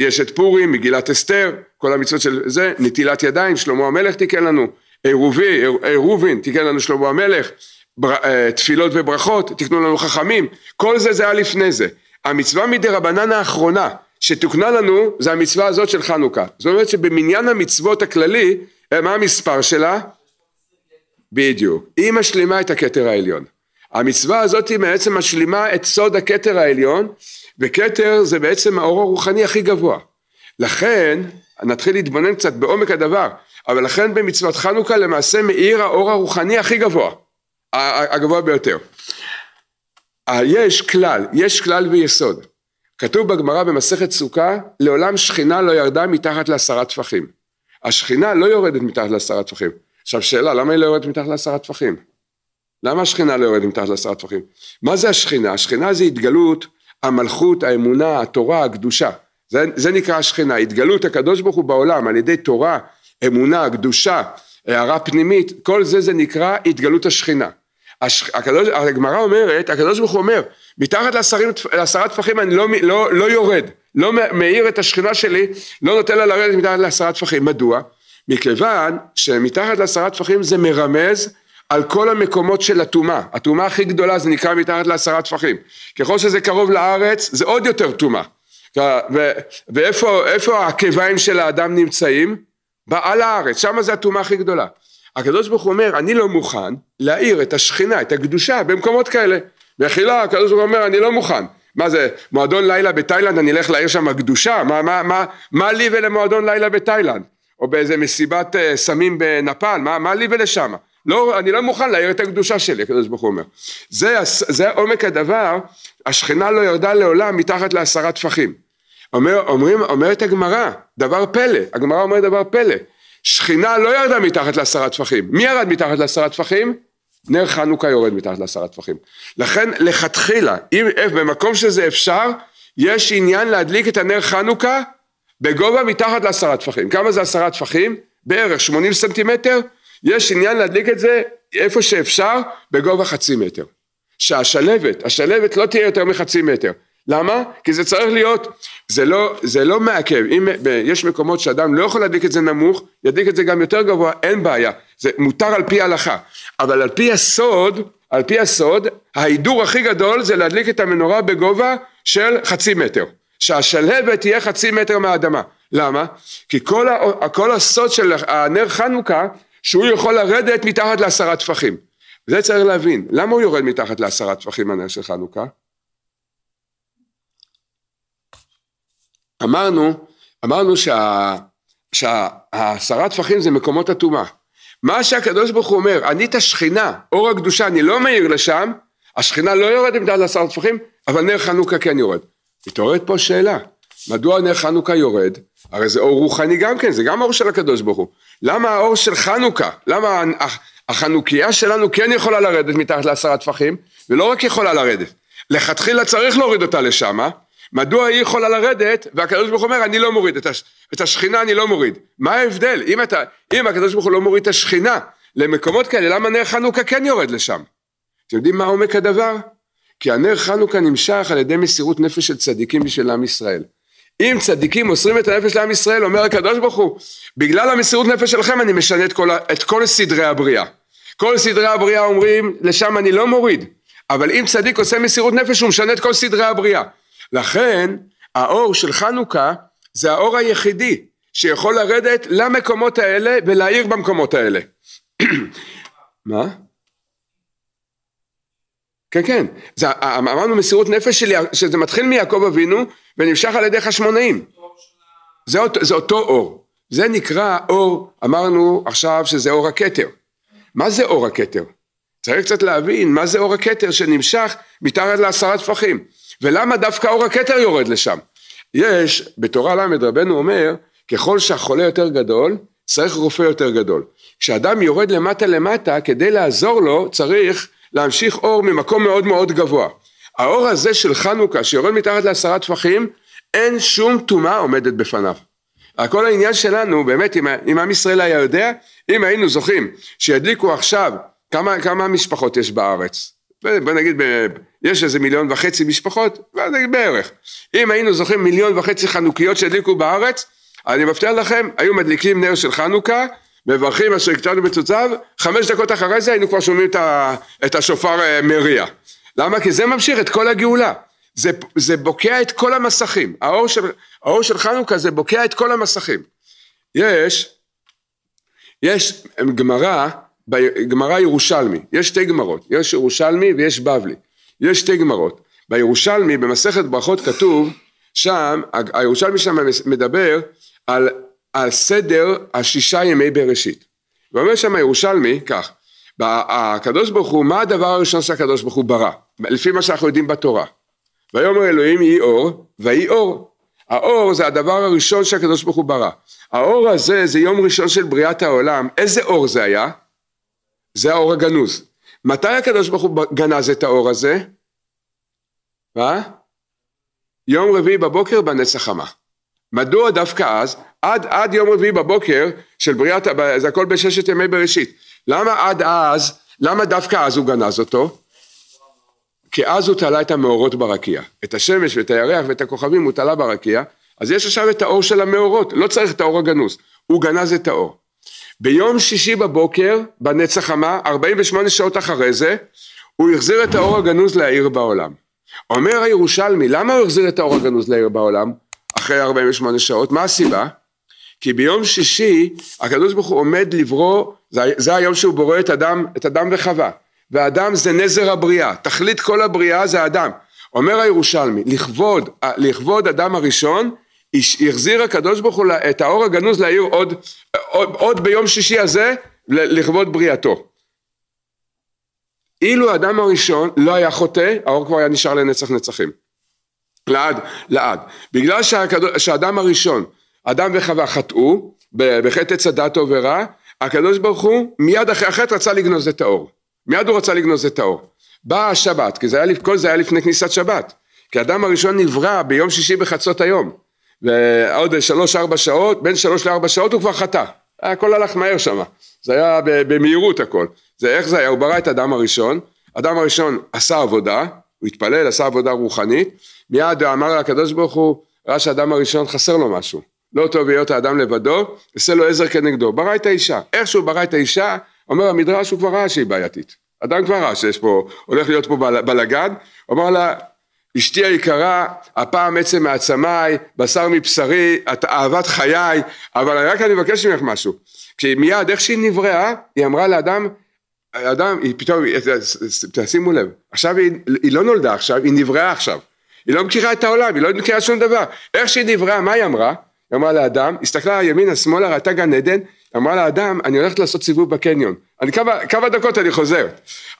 יש את פורים, מגילת אסתר, כל המצוות של זה, נטילת ידיים, שלמה המלך תיקן לנו, עירובי, עירובין, תיקן לנו שלמה המלך, בר, אה, תפילות וברכות, תיקנו לנו חכמים, כל זה זה היה לפני זה. המצווה מדי רבנן האחרונה שתוקנה לנו זה המצווה הזאת של חנוכה. זאת אומרת שבמניין המצוות הכללי, אה, מה המספר שלה? בדיוק. היא משלימה את הכתר העליון. המצווה הזאת היא בעצם משלימה את סוד הכתר העליון וכתר זה בעצם האור הרוחני הכי גבוה. לכן, נתחיל להתבונן קצת בעומק הדבר, אבל לכן במצוות חנוכה למעשה מאיר האור הרוחני הכי גבוה, הגבוה ביותר. יש כלל, יש כלל ויסוד. כתוב בגמרא במסכת סוכה, לעולם שכינה לא ירדה מתחת לעשרה טפחים. השכינה לא יורדת מתחת לעשרה טפחים. עכשיו שאלה, למה היא לא יורדת מתחת לעשרה טפחים? למה השכינה לא יורדת מתחת לעשרה טפחים? מה זה השכינה? השכינה זה התגלות המלכות, האמונה, התורה, הקדושה. זה, זה נקרא השכינה. התגלות הקדוש ברוך הוא בעולם על ידי תורה, אמונה, קדושה, הערה פנימית, כל זה זה נקרא התגלות השכינה. הש... הגמרא אומרת, הקדוש ברוך הוא אומר, מתחת לעשרה טפחים אני לא, לא, לא יורד, לא מאיר את השכינה שלי, לא נותן לה לרדת מתחת לעשרה טפחים. מדוע? מכיוון שמתחת לעשרה טפחים זה מרמז על כל המקומות של הטומאה, הטומאה הכי גדולה זה נקרא מתחת לעשרה טפחים, ככל שזה קרוב לארץ זה עוד יותר טומאה, ואיפה העקביים של האדם נמצאים? בעל הארץ, שם זה הטומאה הכי גדולה. הקדוש ברוך הוא אומר אני לא מוכן להאיר את השכינה, את הקדושה במקומות כאלה, מחילה לא, הקדוש ברוך הוא אומר אני לא מוכן, מה זה מועדון לילה בתאילנד אני אלך להעיר שם הקדושה? מה, מה, מה, מה לי ולמועדון לילה בתאילנד, או באיזה מסיבת אה, סמים בנפאל, מה, מה לי ולשמה לא, אני לא מוכן להעיר את הקדושה שלי, הקדוש ברוך הוא אומר. זה, זה עומק הדבר, השכינה לא ירדה לעולם מתחת לעשרה טפחים. אומר, אומרים, אומרת הגמרא, דבר פלא, הגמרא אומרת דבר פלא, שכינה לא ירדה מתחת לעשרה טפחים. מי ירד מתחת לעשרה טפחים? נר חנוכה יורד מתחת לעשרה טפחים. לכן לכתחילה, אם במקום שזה אפשר, יש עניין להדליק את הנר חנוכה בגובה מתחת לעשרה טפחים. כמה זה עשרה טפחים? בערך 80 סנטימטר? יש עניין להדליק את זה איפה שאפשר בגובה חצי מטר. שהשלבת, השלבת לא תהיה יותר מחצי מטר. למה? כי זה צריך להיות, זה לא, זה לא מעכב, אם יש מקומות שאדם לא יכול להדליק את זה נמוך, ידליק את זה גם יותר גבוה, אין בעיה, זה מותר על פי ההלכה, אבל על פי הסוד, על פי הסוד, ההידור הכי גדול זה להדליק את המנורה בגובה של חצי מטר, שהשלהבת תהיה חצי מטר מהאדמה, למה? כי כל, ה, כל הסוד של הנר חנוכה שהוא יכול לרדת מתחת לעשרה טפחים. זה צריך להבין, למה הוא יורד מתחת לעשרה טפחים הנר של חנוכה? אמרנו, אמרנו שה... שהעשרה טפחים זה מקומות הטומאה. מה שהקדוש ברוך הוא אומר, אני את השכינה, אור הקדושה, אני לא מאיר לשם, השכינה לא יורדת מתחת לעשרה טפחים, אבל נר חנוכה כן יורד. מתעוררת פה שאלה, מדוע נר חנוכה יורד? הרי זה אור רוחני גם כן, זה גם אור של הקדוש ברוך הוא. למה האור של חנוכה, למה החנוכיה שלנו כן יכולה לרדת מתחת לעשרה טפחים, ולא רק יכולה לרדת, לכתחילה צריך להוריד אותה לשם, מדוע היא יכולה לרדת, והקדוש ברוך אומר אני לא מוריד, את, הש, את השכינה אני לא מוריד, מה ההבדל, אם, אתה, אם הקדוש ברוך הוא לא מוריד את השכינה למקומות כאלה, למה נר חנוכה כן יורד לשם? אתם יודעים מה עומק הדבר? כי הנר חנוכה נמשך על ידי מסירות נפש של צדיקים בשביל עם ישראל. אם צדיקים מוסרים את הנפש לעם ישראל, אומר הקדוש ברוך הוא, בגלל המסירות נפש שלכם אני משנה את כל, את כל סדרי הבריאה. כל סדרי הבריאה אומרים, לשם אני לא מוריד, אבל אם צדיק עושה מסירות נפש, הוא משנה את כל סדרי הבריאה. לכן, האור של חנוכה זה האור היחידי שיכול לרדת למקומות האלה ולהעיר במקומות האלה. מה? כן כן, זה, אמ, אמ, אמרנו מסירות נפש שלי, שזה מתחיל מיעקב אבינו ונמשך על ידי חשמונאים. זה אותו, זה אותו אור. זה נקרא אור, אמרנו עכשיו שזה אור הכתר. מה זה אור הכתר? צריך קצת להבין מה זה אור הכתר שנמשך מתחת לעשרה טפחים. ולמה דווקא אור הכתר יורד לשם? יש, בתורה ל' רבנו אומר, ככל שהחולה יותר גדול, צריך רופא יותר גדול. כשאדם יורד למטה למטה, כדי לעזור לו, צריך להמשיך אור ממקום מאוד מאוד גבוה. האור הזה של חנוכה שיורד מתחת לעשרה טפחים, אין שום טומאה עומדת בפניו. כל העניין שלנו באמת אם, עם ישראל היה יודע אם היינו זוכים שידליקו עכשיו כמה, כמה משפחות יש בארץ בוא נגיד יש איזה מיליון וחצי משפחות בערך אם היינו זוכים מיליון וחצי חנוכיות שהדליקו בארץ אני מבטיח לכם היו מדליקים נר של חנוכה מברכים אשר הקטנו בתוצב חמש דקות אחרי זה היינו כבר שומעים את השופר אה, מריע למה? כי זה ממשיך את כל הגאולה. זה, זה בוקע את כל המסכים. האור של, האור של חנוכה זה בוקע את כל המסכים. יש, יש גמרא, גמרא ירושלמי, יש שתי גמרות, יש ירושלמי ויש בבלי. יש שתי גמרות. בירושלמי, במסכת ברכות כתוב, שם, הירושלמי שם מדבר על, על סדר השישה ימי בראשית. ואומר שם הירושלמי כך, הקדוש ברוך הוא, מה הדבר הראשון שהקדוש ברוך הוא ברא? לפי מה שאנחנו יודעים בתורה. ויאמר אלוהים יהי אור, ויהי אור. האור זה הדבר הראשון שהקדוש ברוך הוא ברא. האור הזה זה יום ראשון של בריאת העולם. איזה אור זה היה? זה האור הגנוז. מתי הקדוש ברוך הוא גנז את האור הזה? מה? יום רביעי בבוקר בנס החמה. מדוע דווקא אז, עד, עד יום רביעי בבוקר של בריאת, זה הכל בששת ימי בראשית, למה עד אז, למה דווקא אז הוא גנז אותו? כי אז הוא תלה את המאורות ברקיע. את השמש ואת הירח ואת הכוכבים הוא תלה ברקיע, אז יש עכשיו את האור של המאורות, לא צריך את האור הגנוז, הוא גנז את האור. ביום שישי בבוקר, בנצח חמה, 48 שעות אחרי זה, הוא החזיר את האור הגנוז לעיר בעולם. אומר הירושלמי, למה הוא החזיר את האור הגנוז לעיר בעולם אחרי 48 שעות? מה הסיבה? כי ביום שישי הקדוש ברוך הוא עומד לברוא, זה, זה היום שהוא בורא את אדם, את אדם וחווה, והאדם זה נזר הבריאה, תכלית כל הבריאה זה האדם. אומר הירושלמי, לכבוד, לכבוד אדם הראשון, החזיר הקדוש ברוך הוא את האור הגנוז לעיר עוד, עוד, עוד ביום שישי הזה לכבוד בריאתו. אילו האדם הראשון לא היה חוטא, האור כבר היה נשאר לנצח נצחים. לעד, לעד. בגלל שהקד... שהאדם הראשון אדם וחווה חטאו בחטא עץ הדת עוברה הקדוש ברוך הוא מיד אחרי החטא רצה לגנוז את האור, מיד הוא רצה לגנוז את האור. באה השבת, כי זה היה, כל זה היה לפני כניסת שבת, כי האדם הראשון נברא ביום שישי בחצות היום, ועוד שלוש ארבע שעות, בין שלוש לארבע שעות הוא כבר חטא, הכל הלך מהר שם, זה היה במהירות הכל, זה איך זה היה, הוא ברא את האדם הראשון, האדם הראשון עשה עבודה, הוא התפלל, עשה עבודה רוחנית, מיד אמר לקדוש ברוך הוא, ראה שהאדם הראשון חסר לו משהו, לא טוב היות האדם לבדו, עושה לו עזר כנגדו, ברא את האישה. איך שהוא ברא את האישה, אומר המדרש, הוא כבר ראה שהיא בעייתית. אדם כבר ראה שיש פה, הולך להיות פה בלאגן, אמר לה, אשתי היקרה, הפעם עצם מעצמיי, בשר מבשרי, את אהבת חיי, אבל רק אני מבקש ממך משהו. כשמיד, איך שהיא נבראה, היא אמרה לאדם, אדם, היא פתאום, תשימו לב, עכשיו היא, היא לא נולדה עכשיו, היא נבראה עכשיו. היא לא מכירה את העולם, היא לא מכירה שום דבר. איך שהיא נבראה, מה היא אמרה? היא אמרה לאדם, הסתכלה ימינה שמאלה ראתה גן עדן, אמרה לאדם אני הולכת לעשות סיבוב בקניון, אני כמה, כמה דקות אני חוזר,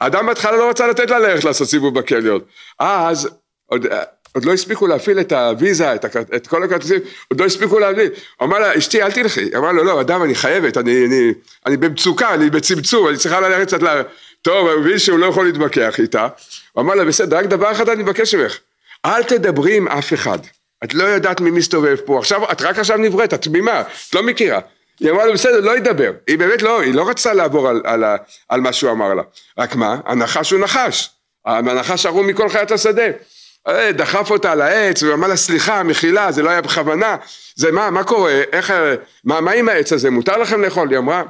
האדם בהתחלה לא רצה לתת לה ללכת לעשות סיבוב בקניון, אז עוד, עוד לא הספיקו להפעיל את הוויזה, את, הכ... את כל הכרטיסים, עוד לא הספיקו להבליט. אמר לה, אשתי אל תלכי. אמרה לו, לא, אדם, אני חייבת, אני, אני, אני במצוקה, אני בצמצום, אני צריכה ללכת קצת ל... טוב, הוא מבין שהוא לא יכול להתווכח איתה. הוא אמר לה, בסדר, רק דבר אחד אני מבקש ממך, אל תדברי עם אף אחד. את לא יודעת מי מסתובב פה, עכשיו, את רק עכשיו נבראת, את תמימה, את לא מכירה. היא אמרה לו בסדר לא ידבר, היא באמת לא, היא לא רצתה לעבור על, על, על מה שהוא אמר לה, רק מה, הנחש הוא נחש, הנחש ערום מכל חיית השדה, אה, דחף אותה על העץ ואמר לה סליחה מחילה זה לא היה בכוונה, זה מה, מה קורה, איך, מה, מה עם העץ הזה, מותר לכם לאכול, היא אמרה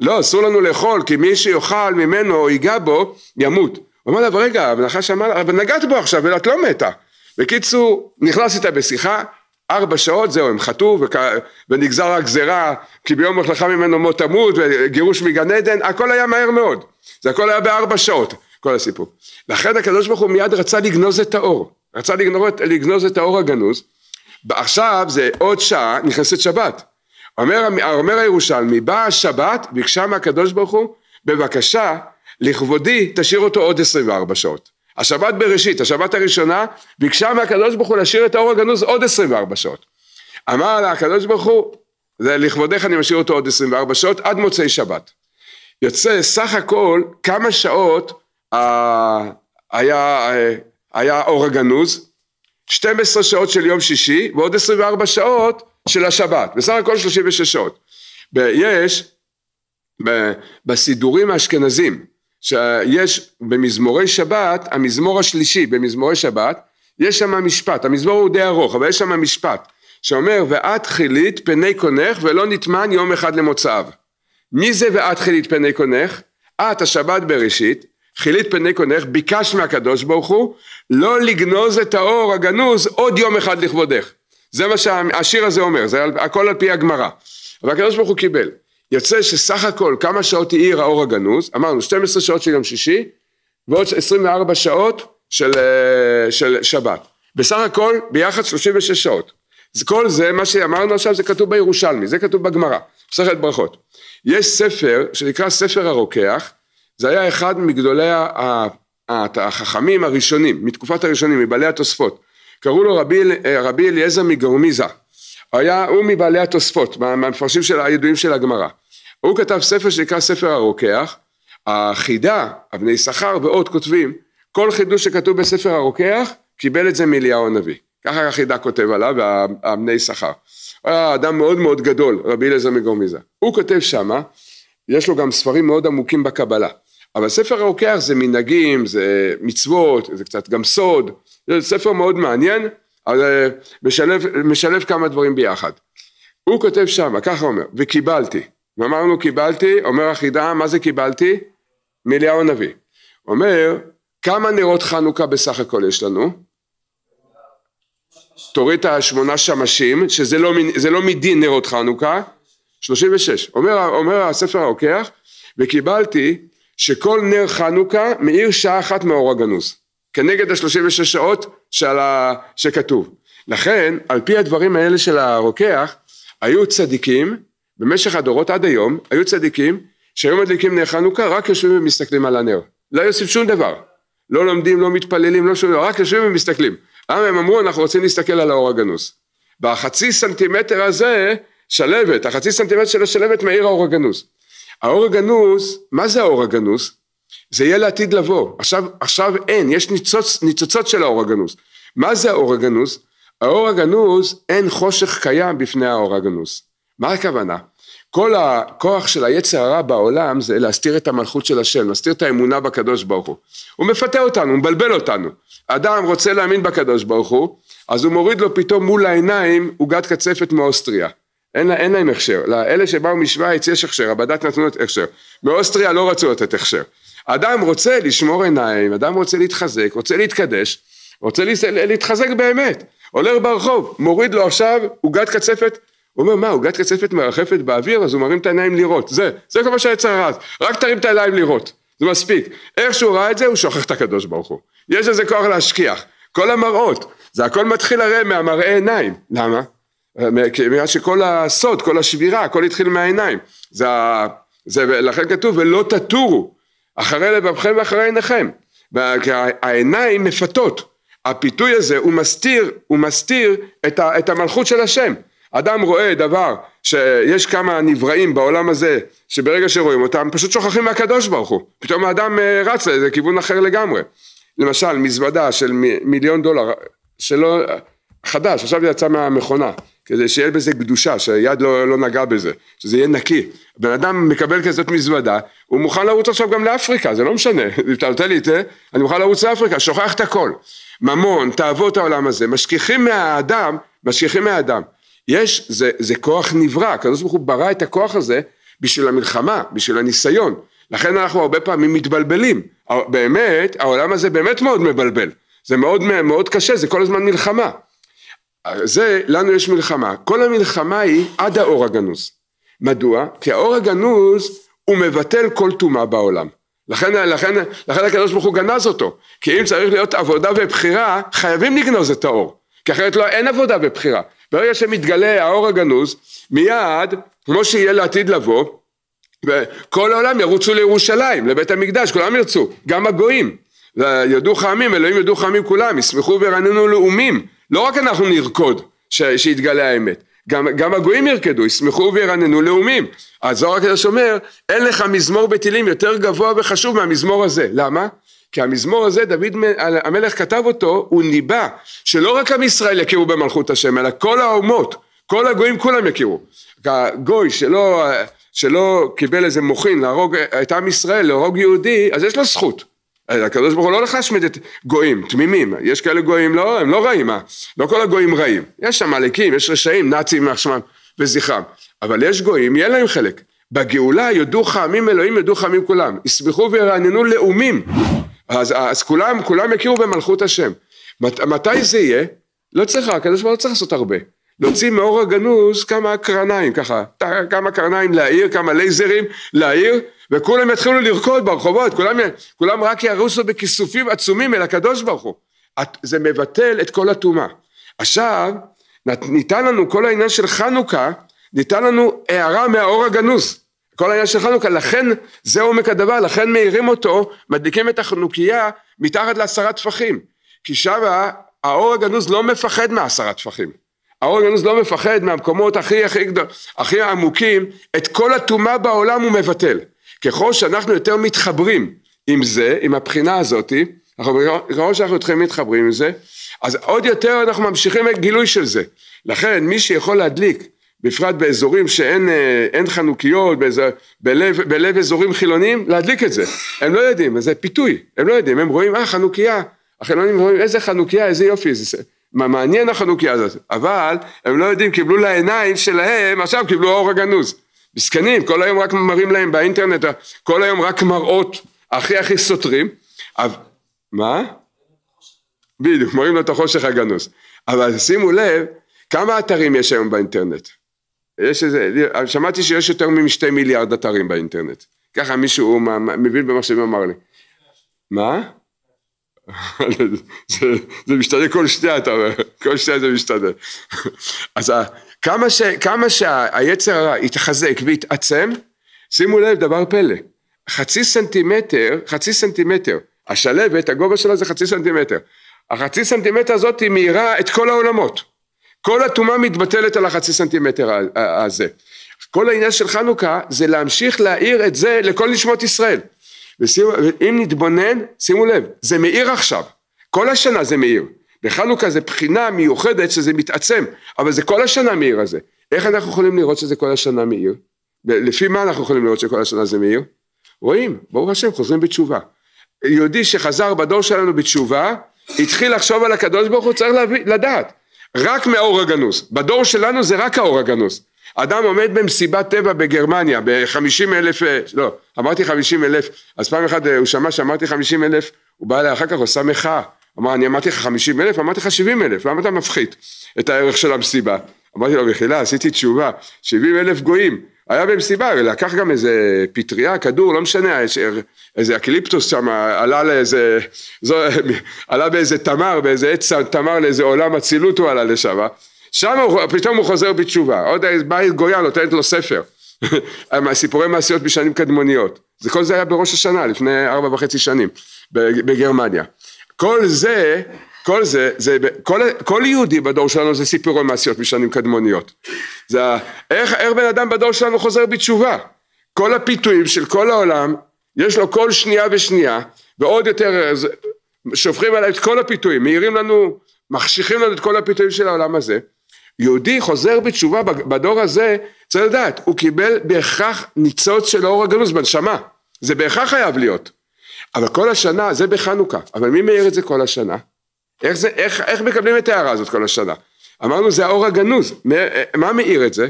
לא אסור לנו לאכול כי מי שיאכל ממנו או ייגע בו ימות, הוא אמר לה רגע, הנחש אמר לה, אבל נגעת בו עכשיו ואת לא מתה בקיצור, נכנס איתה בשיחה, ארבע שעות זהו הם חטאו וכ... ונגזר הגזרה כי ביום הולכה ממנו מות תמות וגירוש מגן עדן הכל היה מהר מאוד זה הכל היה בארבע שעות כל הסיפור לכן הקדוש ברוך הוא מיד רצה לגנוז את האור רצה לגנוז, לגנוז את האור הגנוז עכשיו זה עוד שעה נכנסת שבת אומר, אומר הירושלמי באה השבת ביקשה מהקדוש ברוך הוא בבקשה לכבודי תשאיר אותו עוד 24 שעות השבת בראשית, השבת הראשונה, ביקשה מהקדוש ברוך הוא להשאיר את האור הגנוז עוד 24 שעות. אמר לה הקדוש ברוך הוא, לכבודך אני משאיר אותו עוד 24 שעות, עד מוצאי שבת. יוצא סך הכל כמה שעות אה, היה, אה, היה אור הגנוז, 12 שעות של יום שישי ועוד 24 שעות של השבת, בסך הכל 36 שעות. יש בסידורים האשכנזים שיש במזמורי שבת, המזמור השלישי במזמורי שבת, יש שם משפט, המזמור הוא די ארוך, אבל יש שם משפט שאומר ואת חילית פני קונך ולא נטמן יום אחד למוצאיו. מי זה ואת חילית פני קונך? את השבת בראשית, חילית פני קונך, ביקשת מהקדוש ברוך הוא לא לגנוז את האור הגנוז עוד יום אחד לכבודך. זה מה שהשיר הזה אומר, זה הכל על פי הגמרא. והקדוש ברוך הוא קיבל. יוצא שסך הכל כמה שעות העיר האור הגנוז, אמרנו 12 שעות של יום שישי ועוד 24 שעות של, אה, של שבת. בסך הכל ביחד 36 שעות. אז כל זה, מה שאמרנו עכשיו זה כתוב בירושלמי, זה כתוב בגמרא, מסכת ברכות. יש ספר שנקרא ספר הרוקח, זה היה אחד מגדולי החכמים הראשונים, מתקופת הראשונים, מבעלי התוספות. קראו לו רבי, אה, רבי אליעזר מגרמיזה. היה הוא מבעלי התוספות, מהמפרשים של הידועים של הגמרא. הוא כתב ספר שנקרא ספר הרוקח, החידה, אבני יששכר ועוד כותבים, כל חידוש שכתוב בספר הרוקח קיבל את זה מאליהו הנביא. ככה החידה כותב עליו, אבני יששכר. הוא היה אדם מאוד מאוד גדול, רבי אליעזר מגורמיזה. הוא כותב שמה, יש לו גם ספרים מאוד עמוקים בקבלה. אבל ספר הרוקח זה מנהגים, זה מצוות, זה קצת גם סוד, זה ספר מאוד מעניין, אז אה, משלב, משלב כמה דברים ביחד. הוא כותב שם, ככה אומר, וקיבלתי. ואמרנו קיבלתי, אומר החידה, מה זה קיבלתי? מליהו הנביא. אומר, כמה נרות חנוכה בסך הכל יש לנו? תוריד את השמונה שמשים, שזה לא, לא מדין נרות חנוכה, 36. אומר, אומר הספר הרוקח, וקיבלתי שכל נר חנוכה מאיר שעה אחת מאור הגנוז. כנגד השלושים ושש שעות שעל ה... שכתוב. לכן, על פי הדברים האלה של הרוקח, היו צדיקים, במשך הדורות עד היום, היו צדיקים שהיו מדליקים נר חנוכה, רק יושבים ומסתכלים על הנר. לא היו עושים שום דבר. לא לומדים, לא מתפללים, לא שום דבר, רק יושבים ומסתכלים. למה אה, הם אמרו, אנחנו רוצים להסתכל על האור הגנוז. והחצי סנטימטר הזה, שלבת, החצי סנטימטר של השלבת מאיר האור הגנוז. האור הגנוז, מה זה האור הגנוז? זה יהיה לעתיד לבוא, עכשיו, עכשיו אין, יש ניצוץ, ניצוצות של האור הגנוז. מה זה האור הגנוז? האור הגנוז אין חושך קיים בפני האור הגנוז. מה הכוונה? כל הכוח של היצר הרע בעולם זה להסתיר את המלכות של השם, להסתיר את האמונה בקדוש ברוך הוא. הוא מפתה אותנו, הוא מבלבל אותנו. אדם רוצה להאמין בקדוש ברוך הוא, אז הוא מוריד לו פתאום מול העיניים עוגת קצפת מאוסטריה. אין, אין להם הכשר, לאלה שבאו משוויץ יש הכשר, הבד"ת נתנו את הכשר, מאוסטריה לא רצו לתת הכשר, אדם רוצה לשמור עיניים, אדם רוצה להתחזק, רוצה להתקדש, רוצה להתחזק באמת. עולה ברחוב, מוריד לו עכשיו עוגת קצפת, הוא אומר מה עוגת קצפת מרחפת באוויר אז הוא מרים את העיניים לראות, זה, זה כל מה שהיצר רץ, רק תרים את העיניים לראות, זה מספיק. איך שהוא ראה את זה הוא שוכח את הקדוש ברוך הוא, יש לזה כוח להשכיח, כל המראות, זה הכל מתחיל הרי מהמראה עיניים, למה? בגלל שכל הסוד, כל השבירה, הכל התחיל מהעיניים, זה, זה לכן כתוב ולא תטורו אחרי לבבכם ואחרי עיניכם. העיניים מפתות. הפיתוי הזה הוא מסתיר, הוא מסתיר את, ה, את המלכות של השם. אדם רואה דבר שיש כמה נבראים בעולם הזה שברגע שרואים אותם פשוט שוכחים מהקדוש ברוך הוא. פתאום האדם אה, רץ לאיזה כיוון אחר לגמרי. למשל מזוודה של מיליון דולר שלא חדש עכשיו יצא מהמכונה כדי שיהיה בזה קדושה, שהיד לא, לא נגעה בזה, שזה יהיה נקי. בן אדם מקבל כזאת מזוודה, הוא מוכן לרוץ עכשיו גם לאפריקה, זה לא משנה, אם אתה נותן לי את זה, אני מוכן לרוץ לאפריקה, שוכח את הכל. ממון, תאוות העולם הזה, משכיחים מהאדם, משכיחים מהאדם. יש, זה, זה כוח נברא, הקדוש ברוך הוא ברא את הכוח הזה בשביל המלחמה, בשביל הניסיון. לכן אנחנו הרבה פעמים מתבלבלים. באמת, העולם הזה באמת מאוד מבלבל. זה מאוד, מאוד קשה, זה כל הזמן מלחמה. זה, לנו יש מלחמה. כל המלחמה היא עד האור הגנוז. מדוע? כי האור הגנוז הוא מבטל כל טומאה בעולם. לכן, לכן, לכן הקדוש ברוך הוא גנז אותו. כי אם צריך להיות עבודה ובחירה, חייבים לגנוז את האור. כי אחרת לא, אין עבודה ובחירה. ברגע שמתגלה האור הגנוז, מיד, כמו שיהיה לעתיד לבוא, וכל העולם ירוצו לירושלים, לבית המקדש, כולם ירצו, גם הגויים. ידעו חמים, אלוהים ידעו חמים כולם, ישמחו וירננו לאומים. לא רק אנחנו נרקוד ש, שיתגלה האמת, גם, גם הגויים ירקדו, ישמחו וירננו לאומים. אז זוהר הקדוש אומר, אין לך מזמור בטילים יותר גבוה וחשוב מהמזמור הזה. למה? כי המזמור הזה, דוד המלך כתב אותו, הוא ניבא שלא רק עם ישראל יכירו במלכות השם, אלא כל האומות, כל הגויים כולם יכירו. הגוי שלא, שלא קיבל איזה מוחין להרוג את עם ישראל, להרוג יהודי, אז יש לו זכות. הקדוש ברוך הוא לא הולך להשמיד את גויים, תמימים, יש כאלה גויים, לא, הם לא רעים, אה? לא כל הגויים רעים, יש שם עמלקים, יש רשעים, נאצים מעצמם וזכרם, אבל יש גויים, יהיה להם חלק, בגאולה יודו חמים אלוהים יודו חמים כולם, יסמכו וירעננו לאומים, אז, אז כולם, כולם יכירו במלכות השם, מת, מתי זה יהיה? לא צריך, הקדוש ברוך הוא לא צריך לעשות הרבה, להוציא מאור הגנוז כמה קרניים ככה, כמה קרניים להעיר, כמה לייזרים להעיר וכולם יתחילו לרקוד ברחובות, כולם, כולם רק ירוסו בכיסופים עצומים אל הקדוש ברוך הוא. זה מבטל את כל הטומאה. עכשיו, ניתן לנו כל העניין של חנוכה, ניתן לנו הערה מהאור הגנוז. כל העניין של חנוכה, לכן זה עומק הדבר, לכן מאירים אותו, מדליקים את החנוכיה מתחת לעשרה טפחים. כי שמה האור הגנוז לא מפחד מעשרה טפחים. האור הגנוז לא מפחד מהמקומות הכי הכי גדול, הכי עמוקים, את כל הטומאה בעולם הוא מבטל. ככל שאנחנו יותר מתחברים עם זה, עם הבחינה הזאתי, ככל שאנחנו יותר מתחברים עם זה, אז עוד יותר אנחנו ממשיכים את גילוי של זה. לכן מי שיכול להדליק, בפרט באזורים שאין אה, חנוכיות, באזור, בלב, בלב אזורים חילוניים, להדליק את זה. הם לא יודעים, זה פיתוי, הם לא יודעים, הם רואים, אה, חנוכיה. החילונים רואים איזה חנוכיה, איזה יופי, זה, מה מעניין החנוכיה הזאת, אבל הם לא יודעים, קיבלו לעיניים שלהם, עכשיו קיבלו האור הגנוז. מסכנים, כל היום רק מראים להם באינטרנט, כל היום רק מראות הכי הכי סותרים. אבל, מה? בדיוק, מראים לו את החושך הגנוז. אבל שימו לב, כמה אתרים יש היום באינטרנט? יש איזה, שמעתי שיש יותר משתי מיליארד אתרים באינטרנט. ככה מישהו מבין במחשבים אמר לי. מה? זה, זה משתנה כל שנייה, אתה אומר, כל שנייה זה משתנה. אז כמה, ש, כמה שהיצר הרע יתחזק ויתעצם, שימו לב דבר פלא, חצי סנטימטר, חצי סנטימטר, השלבת, הגובה שלה זה חצי סנטימטר, החצי סנטימטר הזאת היא מאירה את כל העולמות, כל הטומאה מתבטלת על החצי סנטימטר הזה. כל העניין של חנוכה זה להמשיך להאיר את זה לכל נשמות ישראל. ושימו, ואם נתבונן, שימו לב, זה מאיר עכשיו, כל השנה זה מאיר. וחנוכה זה בחינה מיוחדת שזה מתעצם, אבל זה כל השנה מאיר הזה. איך אנחנו יכולים לראות שזה כל השנה מאיר? לפי מה אנחנו יכולים לראות שכל השנה זה מאיר? רואים, ברוך השם, חוזרים בתשובה. יהודי שחזר בדור שלנו בתשובה, התחיל לחשוב על הקדוש ברוך הוא, צריך להביא, לדעת. רק מהאור הגנוז. בדור שלנו זה רק האור הגנוז. אדם עומד במסיבת טבע בגרמניה, ב-50 אלף, אה, לא, אמרתי 50 אלף, אז פעם אחת אה, הוא שמע שאמרתי 50 אלף, הוא בא אליי אחר כך, הוא עושה מחאה. אמר אני אמרתי לך 50 אלף אמרתי לך 70 אלף למה אתה מפחית את הערך של המסיבה אמרתי לו מחילה עשיתי תשובה 70 אלף גויים היה במסיבה לקח גם איזה פטריה כדור לא משנה איזה אקליפטוס שם עלה לאיזה זו, עלה באיזה תמר באיזה עץ תמר לאיזה עולם אצילות הוא עלה לשם שם הוא, פתאום הוא חוזר בתשובה עוד באה גויה נותנת לו ספר סיפורי מעשיות בשנים קדמוניות זה כל זה היה בראש השנה לפני ארבע וחצי שנים בגרמניה כל זה, כל זה, זה כל, כל יהודי בדור שלנו זה סיפורי מעשיות משנים קדמוניות. זה איך, איך בן אדם בדור שלנו חוזר בתשובה. כל הפיתויים של כל העולם, יש לו כל שנייה ושנייה, ועוד יותר שופכים עליו את כל הפיתויים, מעירים לנו, מחשיכים לנו את כל הפיתויים של העולם הזה. יהודי חוזר בתשובה בדור הזה, צריך לדעת, הוא קיבל בהכרח ניצוץ של אור הגנוז בנשמה. זה בהכרח חייב להיות. אבל כל השנה, זה בחנוכה, אבל מי מאיר את זה כל השנה? איך, זה, איך, איך מקבלים את ההערה הזאת כל השנה? אמרנו זה האור הגנוז, מה מה מאיר את זה?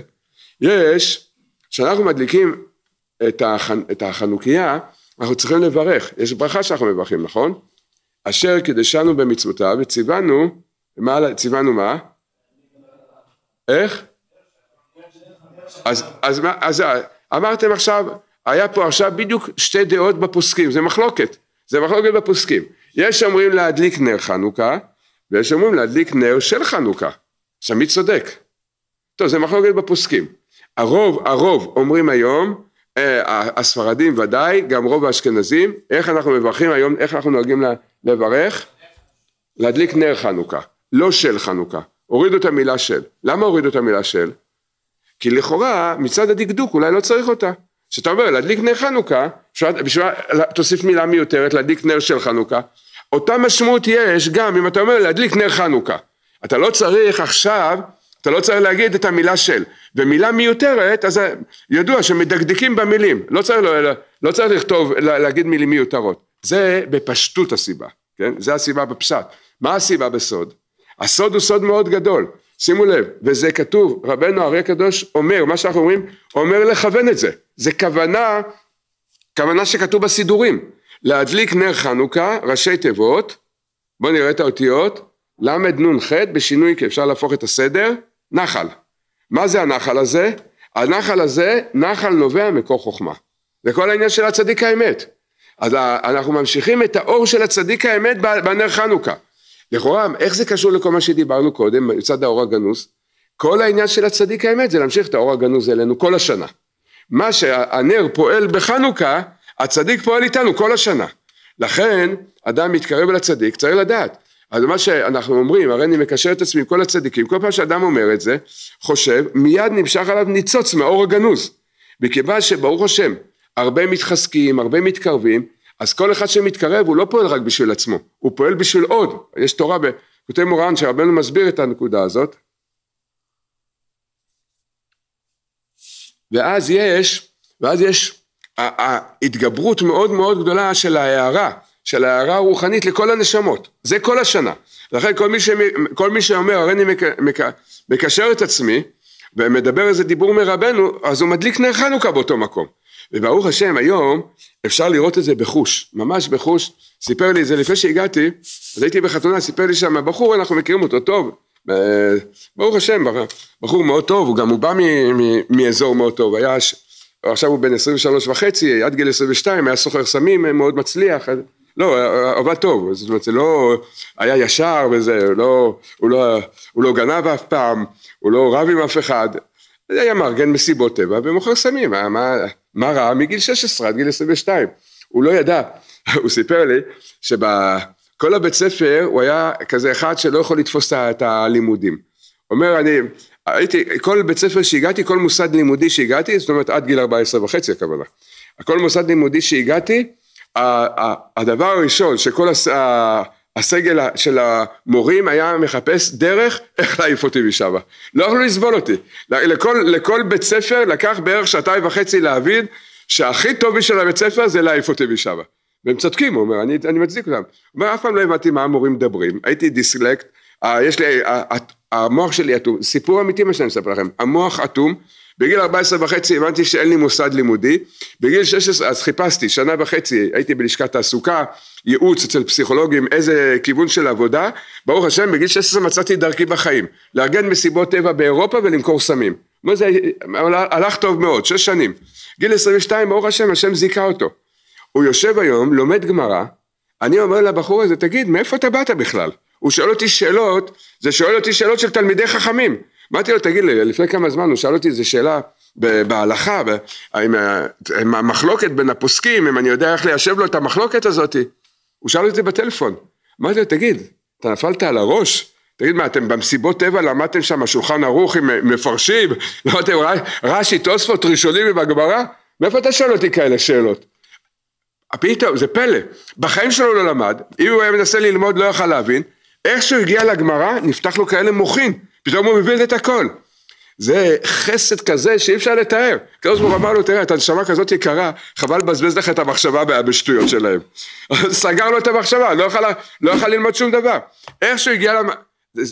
יש, כשאנחנו מדליקים את, הח, את החנוכיה, אנחנו צריכים לברך, יש ברכה שאנחנו מברכים, נכון? אשר קידשנו במצוותיו וציוונו, מה, ציוונו מה? איך? אז, אז, אז, אז אה, אמרתם עכשיו היה פה עכשיו בדיוק שתי דעות בפוסקים, זה מחלוקת, זה מחלוקת בפוסקים. יש אומרים להדליק נר חנוכה, ויש אומרים להדליק נר של חנוכה. עכשיו מי צודק? טוב, זה מחלוקת בפוסקים. הרוב, הרוב אומרים היום, אה, הספרדים ודאי, גם רוב האשכנזים, איך אנחנו מברכים היום, איך אנחנו נוהגים לברך? להדליק נר חנוכה, לא של חנוכה. הורידו את המילה של. למה הורידו את המילה של? כי לכאורה מצד הדקדוק אולי לא צריך אותה. כשאתה אומר להדליק נר חנוכה, בשביל תוסיף מילה מיותרת להדליק נר של חנוכה, אותה משמעות יש גם אם אתה אומר להדליק נר חנוכה, אתה לא צריך עכשיו, אתה לא צריך להגיד את המילה של, ומילה מיותרת אז ידוע שמדקדקים במילים, לא צריך, לא, לא צריך לכתוב, להגיד מילים מיותרות, זה בפשטות הסיבה, כן? זה הסיבה בפשט, מה הסיבה בסוד? הסוד הוא סוד מאוד גדול, שימו לב, וזה כתוב, רבנו הארי הקדוש אומר, מה שאנחנו אומרים, אומר לכוון את זה, זה כוונה, כוונה שכתוב בסידורים, להדליק נר חנוכה, ראשי תיבות, בואו נראה את האותיות, לנ"ח בשינוי כי אפשר להפוך את הסדר, נחל. מה זה הנחל הזה? הנחל הזה, נחל נובע מקור חוכמה. זה כל העניין של הצדיק האמת. אז אנחנו ממשיכים את האור של הצדיק האמת בנר חנוכה. לכאורה, איך זה קשור לכל מה שדיברנו קודם, מצד האור הגנוז? כל העניין של הצדיק האמת זה להמשיך את האור הגנוז אלינו כל השנה. מה שהנר פועל בחנוכה, הצדיק פועל איתנו כל השנה. לכן, אדם מתקרב אל הצדיק, צריך לדעת. אז מה שאנחנו אומרים, הרי אני מקשר את עצמי עם כל הצדיקים, כל פעם שאדם אומר את זה, חושב, מיד נמשך עליו ניצוץ מהאור הגנוז. מכיוון שברוך השם, הרבה מתחזקים, הרבה מתקרבים, אז כל אחד שמתקרב הוא לא פועל רק בשביל עצמו, הוא פועל בשביל עוד. יש תורה בכותב מורן שרבנו מסביר את הנקודה הזאת. ואז יש, ואז יש ההתגברות מאוד מאוד גדולה של ההערה, של ההערה הרוחנית לכל הנשמות, זה כל השנה. לכן כל מי, שמי, כל מי שאומר הרי אני מק, מק, מקשר את עצמי ומדבר איזה דיבור מרבנו, אז הוא מדליק נר חנוכה באותו מקום. וברוך השם היום אפשר לראות את זה בחוש, ממש בחוש, סיפר לי את זה לפני שהגעתי, אז הייתי בחתונה, סיפר לי שם הבחור, אנחנו מכירים אותו טוב, ברוך השם, בחור מאוד טוב, הוא גם הוא בא מאזור מאוד טוב, היה, עכשיו הוא בן 23 וחצי, עד גיל 22, היה סוחר סמים, מאוד מצליח, לא, עבד טוב, זאת אומרת, זה לא, היה ישר וזה, לא, הוא, לא, הוא לא גנב אף פעם, הוא לא רב עם אף אחד, זה היה מארגן מסיבות טבע ומוכר סמים, מה, מה, מה ראה? מגיל 16 עד גיל 22. הוא לא ידע, הוא סיפר לי שבכל הבית ספר הוא היה כזה אחד שלא יכול לתפוס את הלימודים. אומר אני, הייתי, כל בית ספר שהגעתי, כל מוסד לימודי שהגעתי, זאת אומרת עד גיל 14 וחצי הכוונה, כל מוסד לימודי שהגעתי, הדבר הראשון שכל הסגל של המורים היה מחפש דרך איך להעיף אותי משם. לא יכלו לסבול אותי. לכל, לכל בית ספר לקח בערך שעתיים וחצי להבין שהכי טוב בשביל הבית ספר זה להעיף אותי משם. והם צודקים, הוא אומר, אני, אני מצדיק אותם. הוא אומר, אף פעם לא הבנתי מה המורים מדברים, הייתי דיסלקט, אה, יש לי, המוח שלי אטום, סיפור אמיתי מה שאני מספר לכם, המוח אטום בגיל 14 וחצי הבנתי שאין לי מוסד לימודי, בגיל 16 אז חיפשתי שנה וחצי הייתי בלשכת תעסוקה, ייעוץ אצל פסיכולוגים, איזה כיוון של עבודה, ברוך השם בגיל 16 מצאתי דרכי בחיים, לארגן מסיבות טבע באירופה ולמכור סמים, זה הלך טוב מאוד, שש שנים, גיל 22 ברוך השם השם זיכה אותו, הוא יושב היום לומד גמרא, אני אומר לבחור הזה תגיד מאיפה אתה באת בכלל? הוא שואל אותי שאלות, זה שואל אותי שאלות של תלמידי חכמים אמרתי לו, תגיד לי, לפני כמה זמן הוא שאל אותי איזו שאלה בהלכה, האם אה, המחלוקת בין הפוסקים, אם אני יודע איך ליישב לו את המחלוקת הזאת, הוא שאל אותי בטלפון. אמרתי לו, תגיד, אתה נפלת על הראש? תגיד מה, אתם במסיבות טבע למדתם שם שולחן ערוך עם מפרשים? לא אתם רש"י, תוספות, ראשונים עם הגמרא? מאיפה אתה שואל אותי כאלה שאלות? אה, פתאום, זה פלא. בחיים שלו לא למד, אם הוא היה מנסה ללמוד לא יכל להבין, איך שהוא הגיע לגמרא, נפתח לו כאלה מוחין. פתאום הוא מבין את הכל. זה חסד כזה שאי אפשר לתאר. הקדוש ברוך אמר לו, תראה, את הנשמה כזאת יקרה, חבל לבזבז לך את המחשבה בשטויות שלהם. סגר לו את המחשבה, לא יכול לא ללמוד שום דבר. איך שהוא הגיע, למ...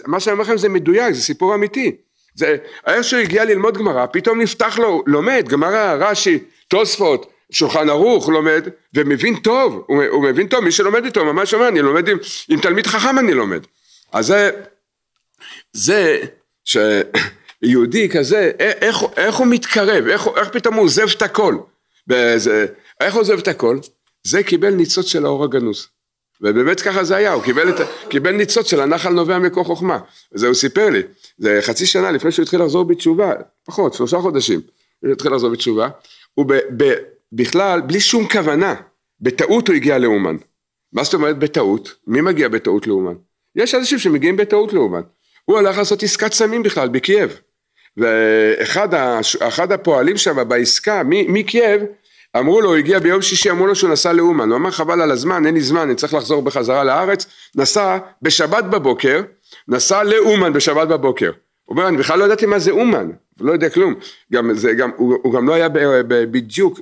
מה שאני אומר לכם זה מדויק, זה סיפור אמיתי. זה, איך שהוא הגיע ללמוד גמרא, פתאום נפתח לו, לומד, גמרא, רש"י, תוספות, שולחן ערוך, לומד, ומבין טוב, הוא, הוא מבין טוב, מי שלומד איתו ממש אומר, אני לומד עם, עם תלמיד חכם אני לומד. אז זה... זה שיהודי כזה, אה, איך, איך הוא מתקרב, איך, איך פתאום הוא עוזב את הכל, באיזה, איך עוזב את הכל? זה קיבל ניצוץ של האור הגנוז. ובאמת ככה זה היה, הוא קיבל, את, קיבל ניצוץ של הנחל נובע מכוח חוכמה. זה הוא סיפר לי, זה חצי שנה לפני שהוא התחיל לחזור בתשובה, פחות, שלושה חודשים, הוא התחיל לחזור בתשובה, הוא בכלל, בלי שום כוונה, בטעות הוא הגיע לאומן. מה זאת אומרת בטעות? מי מגיע בטעות לאומן? יש אנשים שמגיעים בטעות לאומן. הוא הלך לעשות עסקת סמים בכלל בקייב. ואחד הש... הפועלים שם בעסקה מקייב אמרו לו, הוא הגיע ביום שישי, אמרו לו שהוא נסע לאומן, הוא אמר חבל על הזמן, אין לי זמן, אני צריך לחזור בחזרה לארץ, נסע בשבת בבוקר, נסע לאומן בשבת בבוקר. הוא אומר, אני בכלל לא ידעתי מה זה אומן, לא יודע כלום. גם זה, גם, הוא, הוא גם לא היה ב, ב, בדיוק,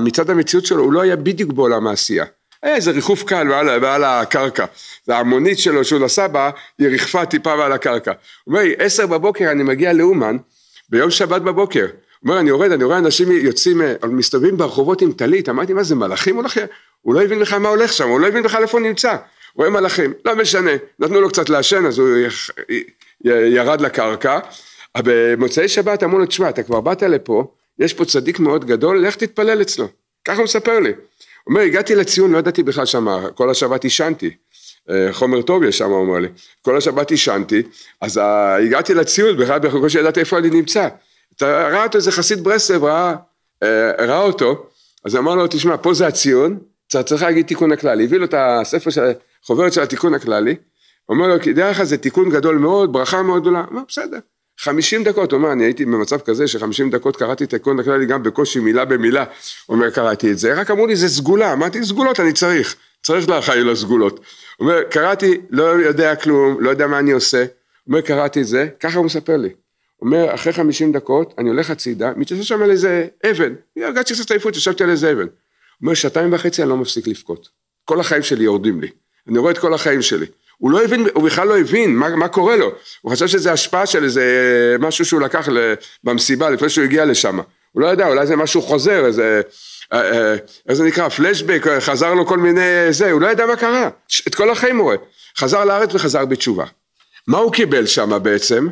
מצד המציאות שלו, הוא לא היה בדיוק בעולם העשייה. היה אה, איזה ריחוף קל מעל, מעל הקרקע, והמונית שלו שהוא נסע בה, היא ריחפה טיפה מעל הקרקע. הוא אומר לי, עשר בבוקר אני מגיע לאומן, ביום שבת בבוקר. הוא אומר, אני יורד, אני רואה אנשים יוצאים, אה, מסתובבים ברחובות עם טלית, אמרתי, מה זה, מלאכים הולכים? הוא לא הבין בכלל מה הולך שם, הוא לא הבין בכלל איפה הוא נמצא. הוא רואה מלאכים, לא משנה, נתנו לו קצת לעשן, אז הוא י... ירד לקרקע. אה, במוצאי שבת אמרו לו, תשמע, אתה כבר באת לפה, יש פה צדיק מאוד גדול, לך תתפלל אצלו. ככה הוא מספר לי. אומר, הגעתי לציון, לא ידעתי בכלל שמה, כל השבת עישנתי. אה, חומר טוב יש שם, הוא אומר לי. כל השבת עישנתי, אז אה, הגעתי לציון, בכלל בקושי שידעתי איפה אני נמצא. ראה אותו איזה חסיד ברסלב, ראה, אה, ראה אותו, אז אמר לו, תשמע, פה זה הציון, צריך להגיד תיקון הכללי. הביא לו את הספר של, חוברת של התיקון הכללי, אומר לו, דרך אגב זה תיקון גדול מאוד, ברכה מאוד גדולה. אמר, בסדר. חמישים דקות, הוא אומר, אני הייתי במצב כזה שחמישים דקות קראתי את העקרון הכללי גם בקושי מילה במילה, אומר, קראתי את זה, רק אמרו לי, זה סגולה, אמרתי, סגולות אני צריך, צריך להחיל לסגולות. הוא אומר, קראתי, לא יודע כלום, לא יודע מה אני עושה, הוא אומר, קראתי את זה, ככה הוא מספר לי. הוא אומר, אחרי חמישים דקות, אני הולך הצידה, מתיישב שם על איזה אבן, הרגשתי קצת עייפות, ישבתי על איזה אבן. הוא אומר, שעתיים וחצי אני לא מפסיק לבכות, כל החיים שלי יורדים לי, אני רואה את כל החיים שלי. הוא לא הבין, הוא בכלל לא הבין מה, מה קורה לו, הוא חשב שזה השפעה של איזה אה, משהו שהוא לקח במסיבה לפני שהוא הגיע לשם, הוא לא ידע, אולי זה משהו חוזר, איזה, אה, אה, איך זה נקרא, פלשבק, חזר לו כל מיני זה, הוא לא ידע מה קרה, את כל החיים הוא רואה, חזר לארץ וחזר בתשובה. מה הוא קיבל שם בעצם?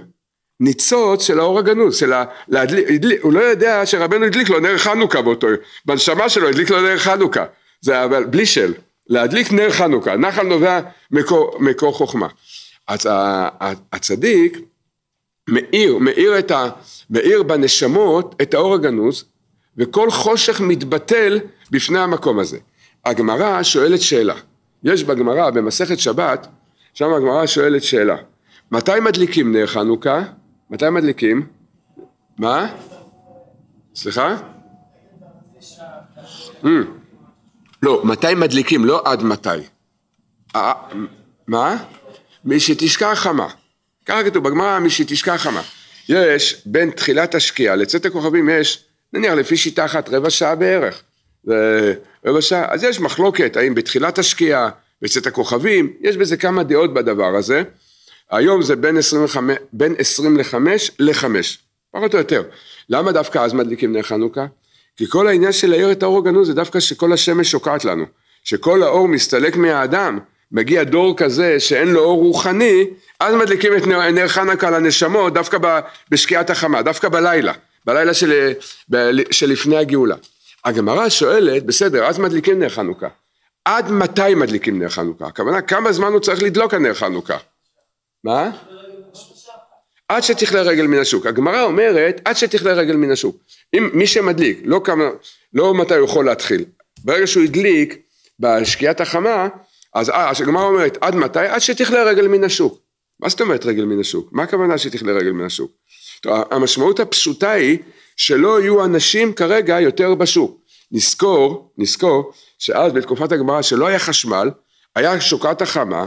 ניצוץ של האור הגנוז, של ה... להדליק, הדליק, הוא לא יודע שרבנו הדליק לו נר חנוכה באותו, בנשמה שלו הדליק לו נר חנוכה, זה אבל בלי של. להדליק נר חנוכה, נחל נובע מקור, מקור חוכמה. אז הצדיק מאיר, מאיר, ה, מאיר בנשמות את האור הגנוז, וכל חושך מתבטל בפני המקום הזה. הגמרא שואלת שאלה, יש בגמרא במסכת שבת, שם הגמרא שואלת שאלה, מתי מדליקים נר חנוכה? מתי מדליקים? מה? סליחה? לא, מתי מדליקים, לא עד מתי. אה, מה? מי שתשכח חמה. ככה כתוב בגמרא, מי שתשכח חמה. יש בין תחילת השקיעה לצאת הכוכבים יש, נניח לפי שיטה אחת, רבע שעה בערך. רבע שעה, אז יש מחלוקת האם בתחילת השקיעה, בצאת הכוכבים, יש בזה כמה דעות בדבר הזה. היום זה בין 25, בין 25 ל-5, פחות או יותר. למה דווקא אז מדליקים נר חנוכה? כי כל העניין של להאיר את האור הגנוז זה דווקא שכל השמש שוקעת לנו, שכל האור מסתלק מהאדם, מגיע דור כזה שאין לו אור רוחני, אז מדליקים את נר חנקה הנשמות דווקא בשקיעת החמה, דווקא בלילה, בלילה של, שלפני הגאולה. הגמרא שואלת, בסדר, אז מדליקים נר חנוכה. עד מתי מדליקים נר חנוכה? הכוונה, כמה זמן הוא צריך לדלוק הנר חנוכה? מה? עד שתכלה רגל מן השוק. הגמרא אומרת, עד שתכלה רגל מן השוק. אם מי שמדליק, לא כמה, לא מתי הוא יכול להתחיל. ברגע שהוא הדליק בשקיעת החמה, אה, אז הגמרא אומרת, עד מתי? עד שתכלה רגל מן השוק. מה זאת אומרת רגל מן השוק? מה הכוונה שתכלה רגל מן השוק? טוב, המשמעות הפשוטה היא שלא יהיו אנשים כרגע יותר בשוק. נזכור, נזכור, שאז בתקופת הגמרא שלא היה חשמל, היה שוקעת החמה,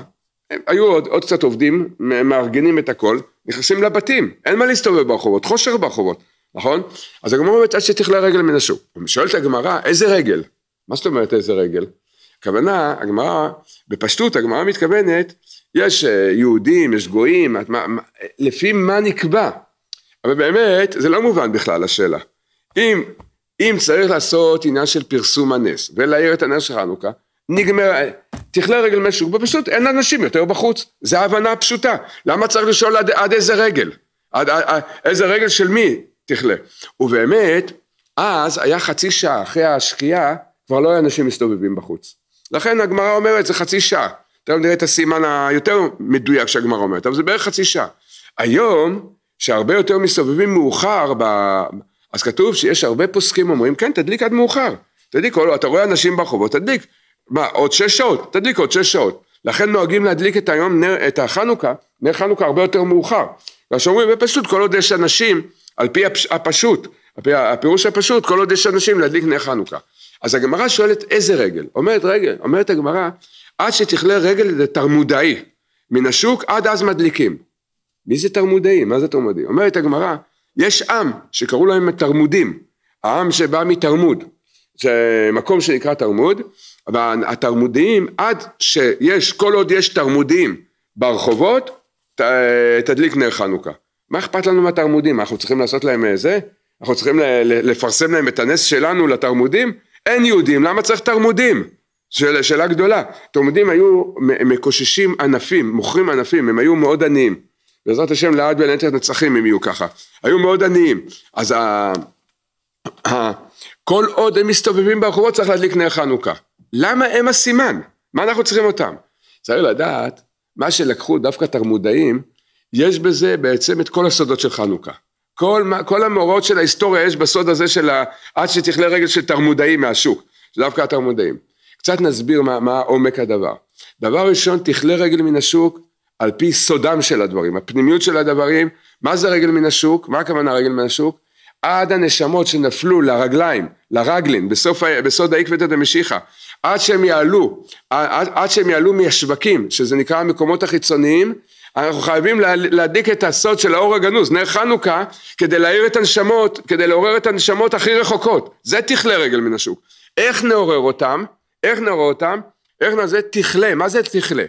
היו עוד, עוד קצת עובדים, מארגנים את הכל, נכנסים לבתים, אין מה להסתובב ברחובות, חושר ברחובות. נכון? אז הגמרא אומרת עד שתכלה רגל מן השוק. ושואלת הגמרא, איזה רגל? מה זאת אומרת איזה רגל? הכוונה, הגמרא, בפשטות הגמרא מתכוונת, יש אה, יהודים, יש גויים, מה, מה, לפי מה נקבע? אבל באמת, זה לא מובן בכלל השאלה. אם, אם צריך לעשות עניין של פרסום הנס ולהעיר את הנס של חנוכה, נגמר, אה, תכלה רגל מהשוק, ופשוט אין אנשים יותר בחוץ. זו ההבנה הפשוטה. למה צריך לשאול עד, עד איזה רגל? עד, עד, עד, איזה רגל של מי? תכלה. ובאמת, אז היה חצי שעה אחרי השקיעה, כבר לא היה אנשים מסתובבים בחוץ. לכן הגמרא אומרת, זה חצי שעה. תכף נראה את הסימן היותר מדויק שהגמרא אומרת, אבל זה בערך חצי שעה. היום, שהרבה יותר מסתובבים מאוחר, ב... אז כתוב שיש הרבה פוסקים אומרים, כן, תדליק עד מאוחר. תדליק, או לא, אתה רואה אנשים ברחובות, תדליק. מה, עוד שש שעות? תדליק עוד שש שעות. לכן נוהגים להדליק את היום, את החנוכה, נר חנוכה הרבה יותר מאוחר. ואז אומרים, בפשוט, כל עוד יש אנשים על פי הפשוט, הפירוש הפשוט, כל עוד יש אנשים להדליק נר חנוכה. אז הגמרא שואלת איזה רגל? אומרת רגל, אומרת הגמרא, עד שתכלה רגל תרמודאי, מן השוק עד אז מדליקים. מי זה תרמודאי? מה זה תרמודאי? אומרת הגמרא, יש עם שקראו להם תרמודים, העם שבא מתרמוד, זה מקום שנקרא תרמוד, אבל התרמודיים עד שיש, כל עוד יש תרמודים ברחובות, תדליק נר חנוכה. מה אכפת לנו מהתרמודים? אנחנו צריכים לעשות להם אה, זה? אנחנו צריכים לפרסם להם את הנס שלנו לתרמודים? אין יהודים, למה צריך תרמודים? שאלה, שאלה גדולה. תרמודים היו מקוששים ענפים, מוכרים ענפים, הם היו מאוד עניים. בעזרת השם לעד ולנצח נצחים הם יהיו ככה. היו מאוד עניים. אז ה... ה... כל עוד הם מסתובבים ברחובות צריך להדליק נר חנוכה. למה הם הסימן? מה אנחנו צריכים אותם? צריך לדעת, מה שלקחו דווקא תרמודאים, יש בזה בעצם את כל הסודות של חנוכה. כל, כל המאורעות של ההיסטוריה יש בסוד הזה של ה... עד שתכלה רגל של תרמודאים מהשוק, דווקא התרמודאים. קצת נסביר מה, מה עומק הדבר. דבר ראשון, תכלה רגל מן השוק על פי סודם של הדברים, הפנימיות של הדברים, מה זה רגל מן השוק, מה הכוונה רגל מן השוק? עד הנשמות שנפלו לרגליים, לרגלין, בסוף, בסוד העקבתא דמשיחא, עד שהם יעלו, עד, עד שהם יעלו מהשווקים, שזה נקרא המקומות החיצוניים, אנחנו חייבים להדליק את הסוד של האור הגנוז, נר חנוכה, כדי להעיר את הנשמות, כדי לעורר את הנשמות הכי רחוקות. זה תכלה רגל מן השוק. איך נעורר אותם? איך נעורר אותם? איך נעורר זה תכלה, מה זה תכלה?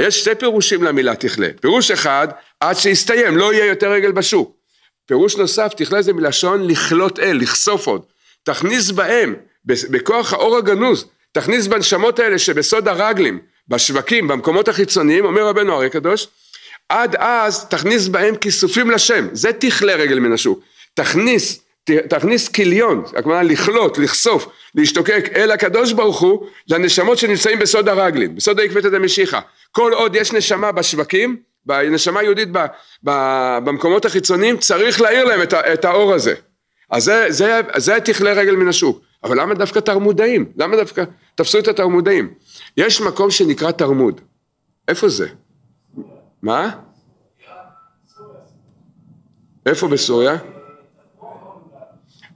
יש שתי פירושים למילה תכלה. פירוש אחד, עד שיסתיים, לא יהיה יותר רגל בשוק. פירוש נוסף, תכלה זה מלשון לכלות אל, לכסוף עוד. תכניס בהם, בכוח האור הגנוז, תכניס בנשמות האלה שבסוד הרגלים, בשווקים, במקומות החיצוניים, אומר רבנו הרי קדוש, עד אז תכניס בהם כיסופים לשם, זה תכלה רגל מן השוק, תכניס, ת, תכניס כליון, הכוונה לכלות, לחשוף, להשתוקק אל הקדוש ברוך הוא, לנשמות שנמצאים בסוד הרגלין, בסוד העקבתא דמשיחא, כל עוד יש נשמה בשווקים, נשמה יהודית ב, ב, במקומות החיצוניים, צריך להאיר להם את, את האור הזה, אז זה, זה, זה תכלה רגל מן השוק, אבל למה דווקא תרמודאים? למה דווקא תפסו את התרמודאים? יש מקום שנקרא תרמוד, איפה זה? מה? איפה בסוריה?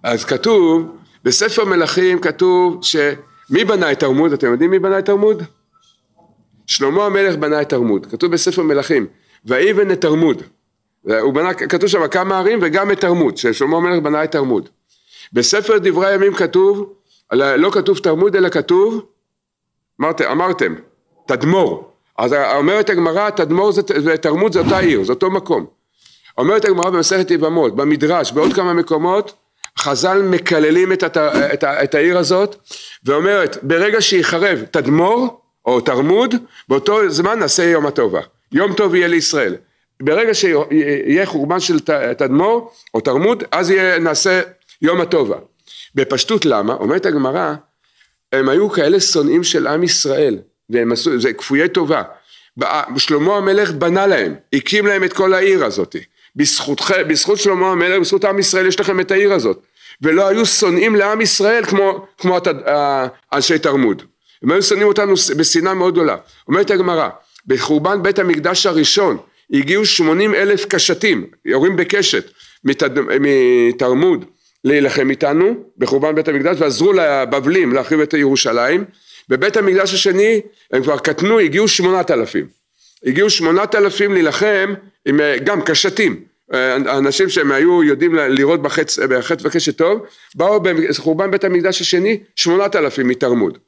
אז כתוב, בספר מלכים כתוב שמי בנה את תרמוד? אתם יודעים מי בנה את תרמוד? שלמה המלך בנה את תרמוד. כתוב בספר מלכים, ויבן את תרמוד. הוא בנה, כתוב שם כמה ערים וגם את תרמוד, ששלמה המלך בנה את תרמוד. בספר דברי הימים כתוב, לא כתוב תרמוד אלא כתוב, אמרת, אמרתם, תדמור, אז אומרת הגמרא, תדמור ותרמוד זה אותה עיר, זה אותו מקום. אומרת הגמרא במסכת יבמות, במדרש, בעוד כמה מקומות, חז"ל מקללים את, הת, את, את העיר הזאת, ואומרת, ברגע שיחרב תדמור או תרמוד, באותו זמן נעשה יום הטובה. יום טוב יהיה לישראל. ברגע שיהיה חורבן של תדמור או תרמוד, אז יהיה, נעשה יום הטובה. בפשטות למה? אומרת הגמרא, הם היו כאלה שונאים של עם ישראל, והם עשו, זה כפויי טובה. שלמה המלך בנה להם, הקים להם את כל העיר הזאת. בזכותכם, בזכות שלמה המלך, בזכות עם ישראל יש לכם את העיר הזאת. ולא היו שונאים לעם ישראל כמו, כמו התד, אנשי תרמוד. הם היו שונאים אותנו בשנאה מאוד גדולה. אומרת הגמרא, בחורבן בית המקדש הראשון הגיעו שמונים אלף קשתים, יורים בקשת, מתד, מתרמוד להילחם איתנו בחורבן בית המקדש ועזרו לבבלים להחריב את ירושלים בבית המקדש השני הם כבר קטנו, הגיעו שמונת אלפים. הגיעו שמונת אלפים להילחם, עם, אה, גם קשתים, אה, אנשים שהם היו יודעים לראות בחץ, אה, בחץ וקשת טוב, באו בחורבן בית המקדש השני, שמונת אלפים מתרמוד.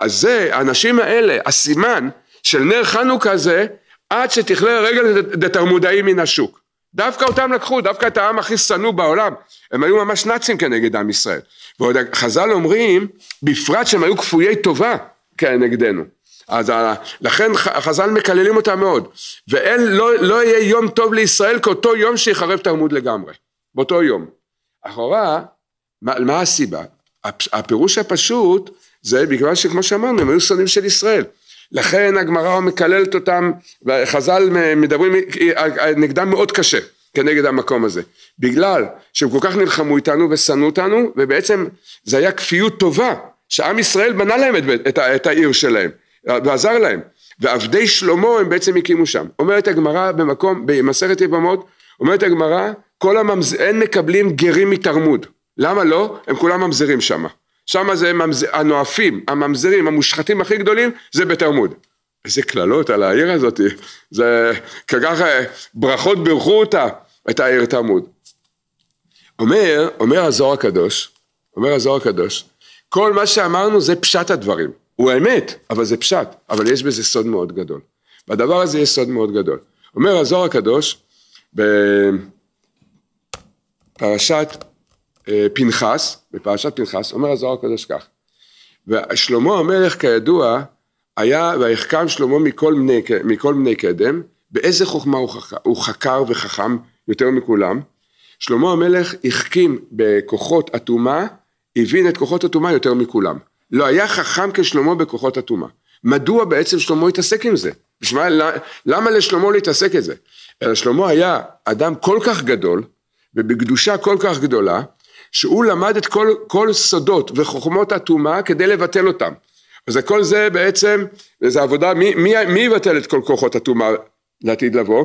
אז זה, האנשים האלה, הסימן של נר חנוכה זה, עד שתכלה רגל דתרמודאי מן השוק. דווקא אותם לקחו, דווקא את העם הכי שנוא בעולם. הם היו ממש נאצים כנגד עם ישראל. ועוד חז"ל אומרים, בפרט שהם היו כפויי טובה כנגדנו. אז לכן חז"ל מקללים אותם מאוד. ואין, לא, לא יהיה יום טוב לישראל כאותו יום שיחרב תלמוד לגמרי. באותו יום. אחורה, מה, מה הסיבה? הפירוש הפשוט זה בגלל שכמו שאמרנו, הם היו שונאים של ישראל. לכן הגמרא מקללת אותם וחז"ל מדברים נגדם מאוד קשה כנגד המקום הזה בגלל שהם כל כך נלחמו איתנו ושנאו אותנו ובעצם זה היה כפיות טובה שעם ישראל בנה להם את, את, את העיר שלהם ועזר להם ועבדי שלמה הם בעצם הקימו שם אומרת הגמרא במקום במסכת יבמות אומרת הגמרא כל הממז... אין מקבלים גרים מתרמוד למה לא? הם כולם ממזרים שמה שם זה ממז... הנואפים, הממזרים, המושחתים הכי גדולים, זה בתלמוד. איזה קללות על העיר הזאת, זה ככה ברכות ברכו אותה, את העיר תלמוד. אומר, אומר הזוהר הקדוש, אומר הזוהר הקדוש, כל מה שאמרנו זה פשט הדברים, הוא האמת, אבל זה פשט, אבל יש בזה סוד מאוד גדול. בדבר הזה יש סוד מאוד גדול. אומר הזוהר הקדוש, בפרשת אה, פנחס, בפרשת פנחס, אומר הזוהר הקדוש כך. ושלמה המלך כידוע היה ויחכם שלמה מכל מני, מכל מני קדם באיזה חוכמה הוא חכר, הוא חכר וחכם יותר מכולם שלמה המלך החכים בכוחות אטומה, הבין את כוחות אטומה יותר מכולם לא היה חכם כשלמה בכוחות אטומה, מדוע בעצם שלמה התעסק עם זה? בשמה, למה לשלמה לא להתעסק את זה? אלא שלמה היה אדם כל כך גדול ובקדושה כל כך גדולה שהוא למד את כל, כל סודות וחוכמות הטומאה כדי לבטל אותם. אז הכל זה בעצם, זה עבודה, מי, מי, מי יבטל את כל כוחות הטומאה לעתיד לבוא?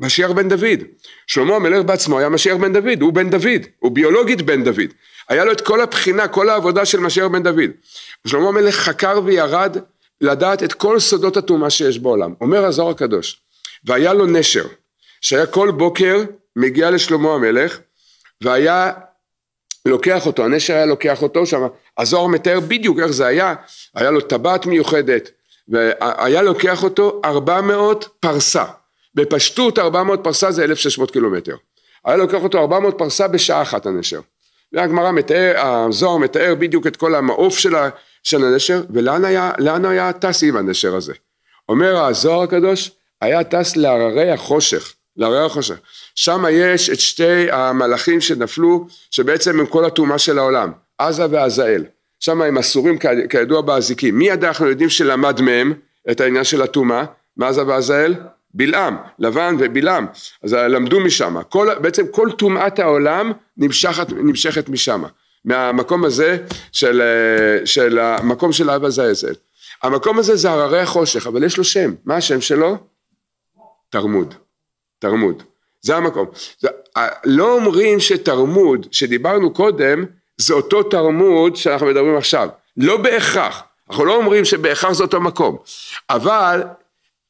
משיח בן דוד. שלמה המלך בעצמו היה משיח בן דוד, הוא בן דוד, הוא ביולוגית בן דוד. היה לו את כל הבחינה, כל העבודה של משיח בן דוד. שלמה המלך חקר וירד לדעת את כל סודות הטומאה שיש בעולם. אומר הזוהר הקדוש, והיה לו נשר, שהיה כל בוקר מגיע לשלמה המלך, והיה לוקח אותו, הנשר היה לוקח אותו שם, הזוהר מתאר בדיוק איך זה היה, היה לו טבעת מיוחדת, והיה לוקח אותו 400 פרסה, בפשטות 400 פרסה זה 1,600 קילומטר, היה לוקח אותו 400 פרסה בשעה אחת הנשר, והגמרא מתאר, הזוהר מתאר בדיוק את כל המעוף של, הנשר, ולאן היה, היה טס עם הנשר הזה? אומר הזוהר הקדוש, היה טס להררי החושך, לרעי החושך. שם יש את שתי המלאכים שנפלו, שבעצם הם כל הטומאה של העולם, עזה ועזאל. שם הם אסורים כידוע באזיקים. מי מיד אנחנו יודעים שלמד מהם את העניין של הטומאה, מה עזה ועזאל? בלעם, לבן ובלעם, אז למדו משם, כל, בעצם כל טומאת העולם נמשכת, נמשכת משם, מהמקום הזה של, של המקום של אבא זעזל. המקום הזה זה הררי החושך, אבל יש לו שם, מה השם שלו? תרמוד. תרמוד. זה המקום. זה, לא אומרים שתרמוד שדיברנו קודם זה אותו תרמוד שאנחנו מדברים עכשיו. לא בהכרח. אנחנו לא אומרים שבהכרח זה אותו מקום. אבל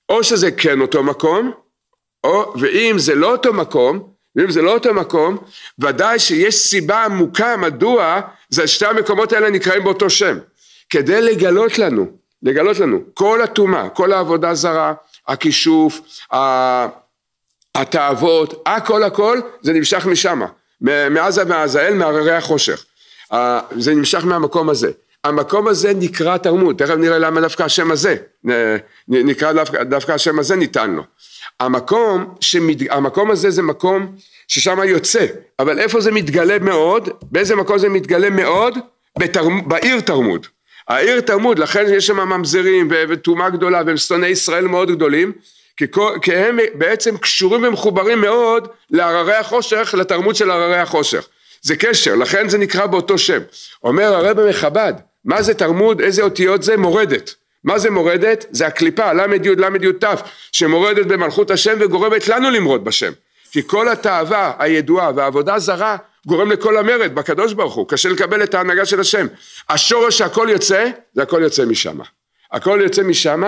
או שזה כן אותו מקום, או, ואם זה לא אותו מקום, ואם זה לא אותו מקום, ודאי שיש סיבה עמוקה מדוע זה שתי המקומות האלה נקראים באותו שם. כדי לגלות לנו, לגלות לנו, כל הטומאה, כל העבודה זרה, הכישוף, התאוות, הכל הכל זה נמשך משם, מעזה ועזאל מהררי החושך, זה נמשך מהמקום הזה, המקום הזה נקרא תרמוד, תכף נראה למה דווקא השם הזה, אה, נקרא דווקא, דווקא השם הזה ניתן לו, המקום, שמד... המקום הזה זה מקום ששם יוצא, אבל איפה זה מתגלה מאוד, באיזה מקום זה מתגלה מאוד? בתר... בעיר תרמוד, העיר תרמוד, לכן יש שם ממזרים וטומאה גדולה והם שונאי ישראל מאוד גדולים כי, כי הם בעצם קשורים ומחוברים מאוד להררי החושך, לתרמות של הררי החושך. זה קשר, לכן זה נקרא באותו שם. אומר הרב מחב"ד, מה זה תרמוד, איזה אותיות זה? מורדת. מה זה מורדת? זה הקליפה, ל"י ל"י ת', שמורדת במלכות השם וגורמת לנו למרוד בשם. כי כל התאווה הידועה והעבודה זרה גורם לכל המרד בקדוש ברוך הוא, קשה לקבל את ההנהגה של השם. השורש שהכל יוצא, זה הכל יוצא משם. הכל יוצא משם,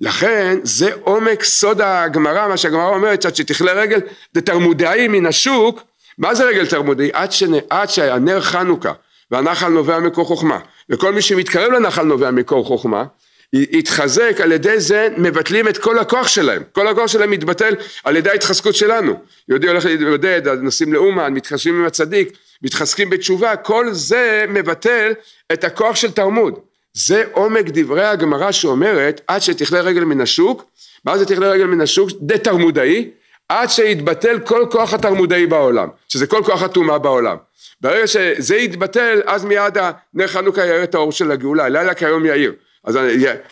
לכן זה עומק סוד הגמרא, מה שהגמרא אומרת, עד שתכלה רגל זה תרמודאי מן השוק, מה זה רגל תרמודאי? עד, שנ... עד שהנר חנוכה והנחל נובע מקור חוכמה, וכל מי שמתקרב לנחל נובע מקור חוכמה, יתחזק, על ידי זה מבטלים את כל הכוח שלהם, כל הכוח שלהם מתבטל על ידי ההתחזקות שלנו, יהודי הולך להתבודד, נוסעים לאומן, מתחשבים עם הצדיק, מתחזקים בתשובה, כל זה מבטל את הכוח של תרמוד, זה עומק דברי הגמרא שאומרת עד שתכלה רגל מן השוק מה זה תכלה רגל מן השוק? דה תרמודאי עד שיתבטל כל כוח התרמודאי בעולם שזה כל כוח הטומאה בעולם ברגע שזה יתבטל אז מיד נר חנוכה יאיר את האור של הגאולה לילה כיום יאיר אז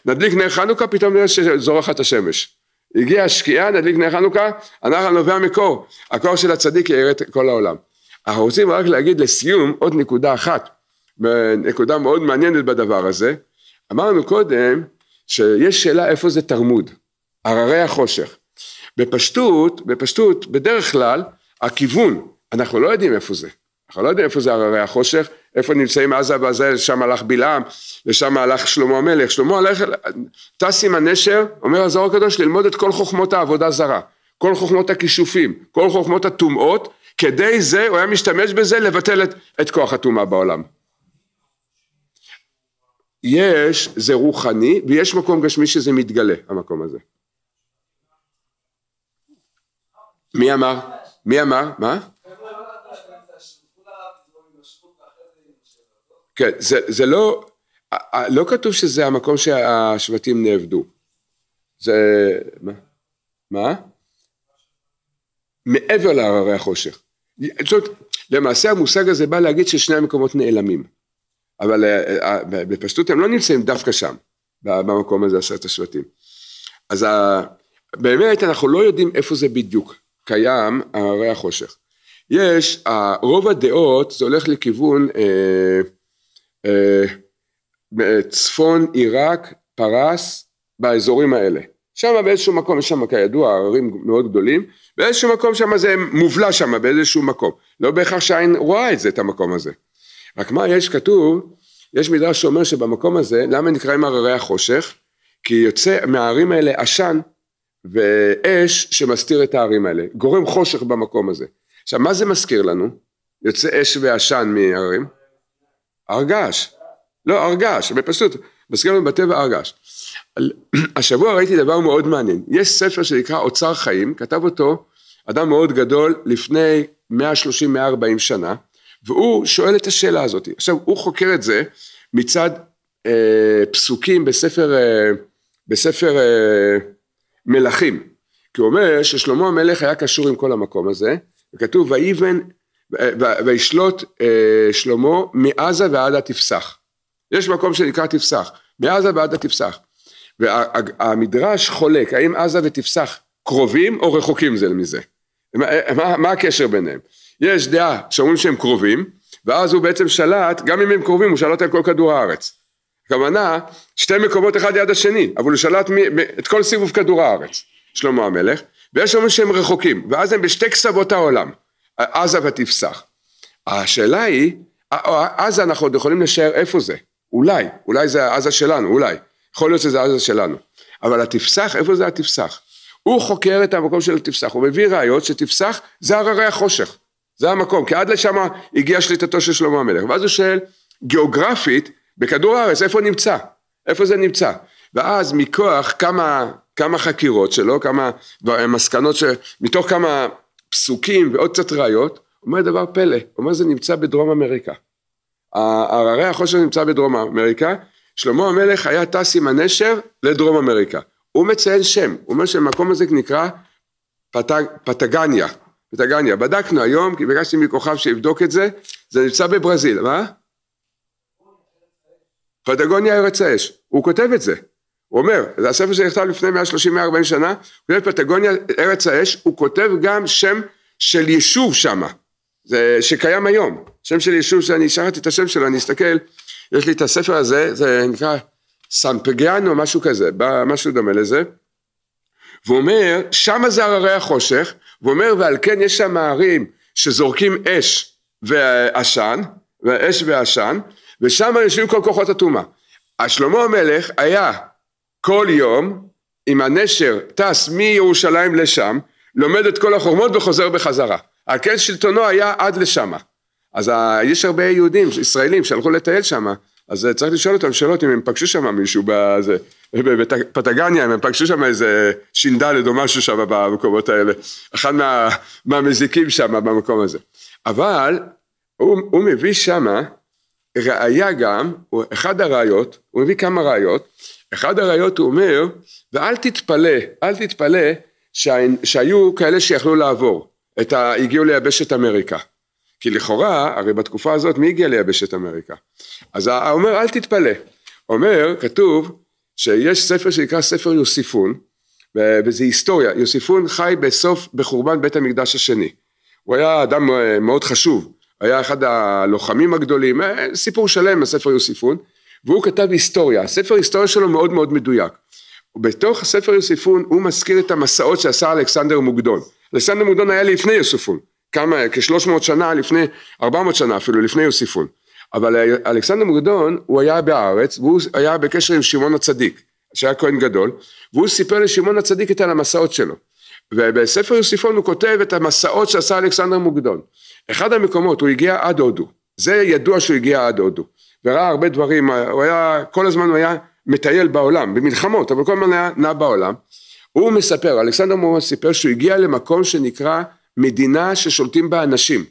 נדליק נר חנוכה פתאום נראה שזורחת השמש הגיעה השקיעה נדליק נר חנוכה אנחנו נובע מקור הכוח של הצדיק יאיר את כל העולם אנחנו רוצים רק להגיד לסיום עוד נקודה אחת בנקודה מאוד מעניינת בדבר הזה. אמרנו קודם שיש שאלה איפה זה תרמוד, הררי החושך. בפשטות, בפשטות, בדרך כלל, הכיוון, אנחנו לא יודעים איפה זה. אנחנו לא יודעים איפה זה הררי החושך, איפה נמצאים עזה ועזאל, שם הלך בלעם, ושם הלך שלמה המלך. שלמה הלך, טס עם הנשר, אומר הזוהר הקדוש, ללמוד את כל חוכמות העבודה זרה, כל חוכמות הכישופים, כל חוכמות הטומאות, כדי זה, הוא היה משתמש בזה לבטל את, את כוח הטומאה בעולם. יש, זה רוחני, ויש מקום גשמי שזה מתגלה, המקום הזה. מי אמר? מי אמר? מה? כן, זה, זה לא, לא כתוב שזה המקום שהשבטים נעבדו. זה, מה? מה? מעבר להררי החושך. זאת אומרת, למעשה המושג הזה בא להגיד ששני המקומות נעלמים. אבל אה, אה, אה, בפשטות הם לא נמצאים דווקא שם, במקום הזה עשרת השבטים. אז באמת אנחנו לא יודעים איפה זה בדיוק קיים הרי החושך. יש, רוב הדעות זה הולך לכיוון אה, אה, צפון עיראק, פרס, באזורים האלה. שם באיזשהו מקום, יש שם כידוע ערים מאוד גדולים, באיזשהו מקום שם זה מובלע שם באיזשהו מקום. לא בהכרח שעין רואה את זה, את המקום הזה. רק מה יש כתוב, יש מדרש שאומר שבמקום הזה, למה נקראים הררי החושך? כי יוצא מהערים האלה עשן ואש שמסתיר את הערים האלה, גורם חושך במקום הזה. עכשיו מה זה מזכיר לנו? יוצא אש ועשן מהערים? הרגש. לא, הרגש, בפשוט, מזכיר לנו בטבע הרגש. השבוע ראיתי דבר מאוד מעניין, יש ספר שנקרא אוצר חיים, כתב אותו אדם מאוד גדול לפני 130-140 שנה, והוא שואל את השאלה הזאת. עכשיו, הוא חוקר את זה מצד אה, פסוקים בספר, אה, בספר אה, מלכים, כי הוא אומר ששלמה המלך היה קשור עם כל המקום הזה, וכתוב ויבן וישלוט אה, שלמה מעזה ועד התפסח. יש מקום שנקרא תפסח, מעזה ועד התפסח. והמדרש חולק, האם עזה ותפסח קרובים או רחוקים זה מזה? מה, מה הקשר ביניהם? יש דעה שאומרים שהם קרובים, ואז הוא בעצם שלט, גם אם הם קרובים, הוא שלט על כל כדור הארץ. הכוונה, שתי מקומות אחד ליד השני, אבל הוא שלט מ- את כל סיבוב כדור הארץ, שלמה המלך, ויש אומרים שהם רחוקים, ואז הם בשתי קצוות העולם, עזה ותפסח. השאלה היא, עזה אנחנו עוד יכולים לשער איפה זה, אולי, אולי זה עזה שלנו, אולי, יכול להיות שזה עזה שלנו, אבל התפסח, איפה זה התפסח? הוא חוקר את המקום של התפסח, הוא מביא ראיות שתפסח זה הררי החושך. זה המקום, כי עד לשם הגיעה שליטתו של שלמה המלך. ואז הוא שואל, גיאוגרפית, בכדור הארץ, איפה נמצא? איפה זה נמצא? ואז מכוח כמה, כמה חקירות שלו, כמה מסקנות, ש... מתוך כמה פסוקים ועוד קצת ראיות, אומר דבר פלא, אומר זה נמצא בדרום אמריקה. הררי החושך נמצא בדרום אמריקה, שלמה המלך היה טס עם הנשר לדרום אמריקה. הוא מציין שם, הוא אומר שהמקום הזה נקרא פט... פטגניה, בטגניה. בדקנו היום, כי ביקשתי מכוכב שיבדוק את זה, זה נמצא בברזיל, מה? פטגוניה ארץ האש, הוא כותב את זה, הוא אומר, זה הספר שנכתב לפני 130-140 שנה, הוא כותב פטגוניה ארץ האש, הוא כותב גם שם של יישוב שם, שקיים היום, שם של יישוב שאני שרתי את השם שלו, אני אסתכל, יש לי את הספר הזה, זה נקרא סמפגיאנו, משהו כזה, משהו דומה לזה, ואומר, שמה זה הררי החושך, ואומר, ועל כן יש שם הערים שזורקים אש ועשן, ואש ועשן, ושם יושבים כל כוחות הטומאה. אז שלמה המלך היה כל יום עם הנשר טס מירושלים לשם, לומד את כל החורמות וחוזר בחזרה. על כן שלטונו היה עד לשמה. אז יש הרבה יהודים, ישראלים, שהלכו לטייל שמה אז אה, צריך לשאול אותם שאלות אם הם פגשו שם מישהו בזה, בפטגניה, אם הם פגשו שם איזה ש"ד או משהו שם במקומות האלה, אחד מה, מהמזיקים שם במקום הזה. אבל הוא, הוא מביא שם ראיה גם, הוא, אחד הראיות, הוא מביא כמה ראיות, אחד הראיות הוא אומר, ואל תתפלא, אל תתפלא שה, שהיו כאלה שיכלו לעבור, ה, הגיעו ליבשת אמריקה. כי לכאורה, הרי בתקופה הזאת מי הגיע ליבשת אמריקה? אז הוא אומר אל תתפלא, אומר, כתוב שיש ספר שנקרא ספר יוסיפון, וזה היסטוריה, יוסיפון חי בסוף, בחורבן בית המקדש השני. הוא היה אדם אה, מאוד חשוב, היה אחד הלוחמים הגדולים, אה, סיפור שלם הספר יוסיפון, והוא כתב היסטוריה, הספר היסטוריה שלו מאוד מאוד מדויק. בתוך הספר יוסיפון הוא מזכיר את המסעות שעשה אלכסנדר מוקדון. אלכסנדר מוקדון היה לפני יוסיפון, כמה, כשלוש מאות שנה לפני, ארבע מאות שנה אפילו, לפני יוסיפון. אבל אלכסנדר מוקדון, הוא היה בארץ, והוא היה בקשר עם שמעון הצדיק, שהיה כהן גדול, והוא סיפר לשמעון הצדיק את המסעות שלו. ובספר יוסיפון הוא כותב את המסעות שעשה אלכסנדר מוקדון. אחד המקומות, הוא הגיע עד הודו. זה ידוע שהוא הגיע עד הודו. וראה הרבה דברים, הוא היה, כל הזמן הוא היה מטייל בעולם, במלחמות, אבל כל הזמן היה נע בעולם. הוא מספר, אלכסנדר מוקדון סיפר שהוא הגיע למקום שנקרא מדינה ששולטים בה אנשים.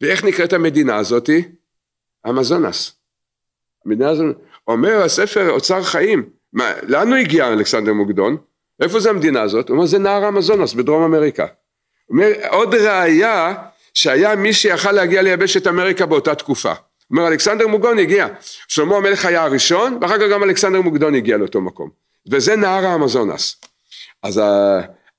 ואיך נקראת המדינה הזאתי? אמזונס. המדינה הזאת, אומר הספר אוצר חיים, מה, לאן הוא הגיע אלכסנדר מוקדון? איפה זה המדינה הזאת? הוא אומר זה נהר אמזונס בדרום אמריקה. אומר עוד ראיה שהיה מי שיכל להגיע ליבשת אמריקה באותה תקופה. הוא אומר אלכסנדר מוקדון הגיע, שלמה המלך היה הראשון ואחר כך גם אלכסנדר מוקדון הגיע לאותו מקום. וזה נהר האמזונס. אז, ה...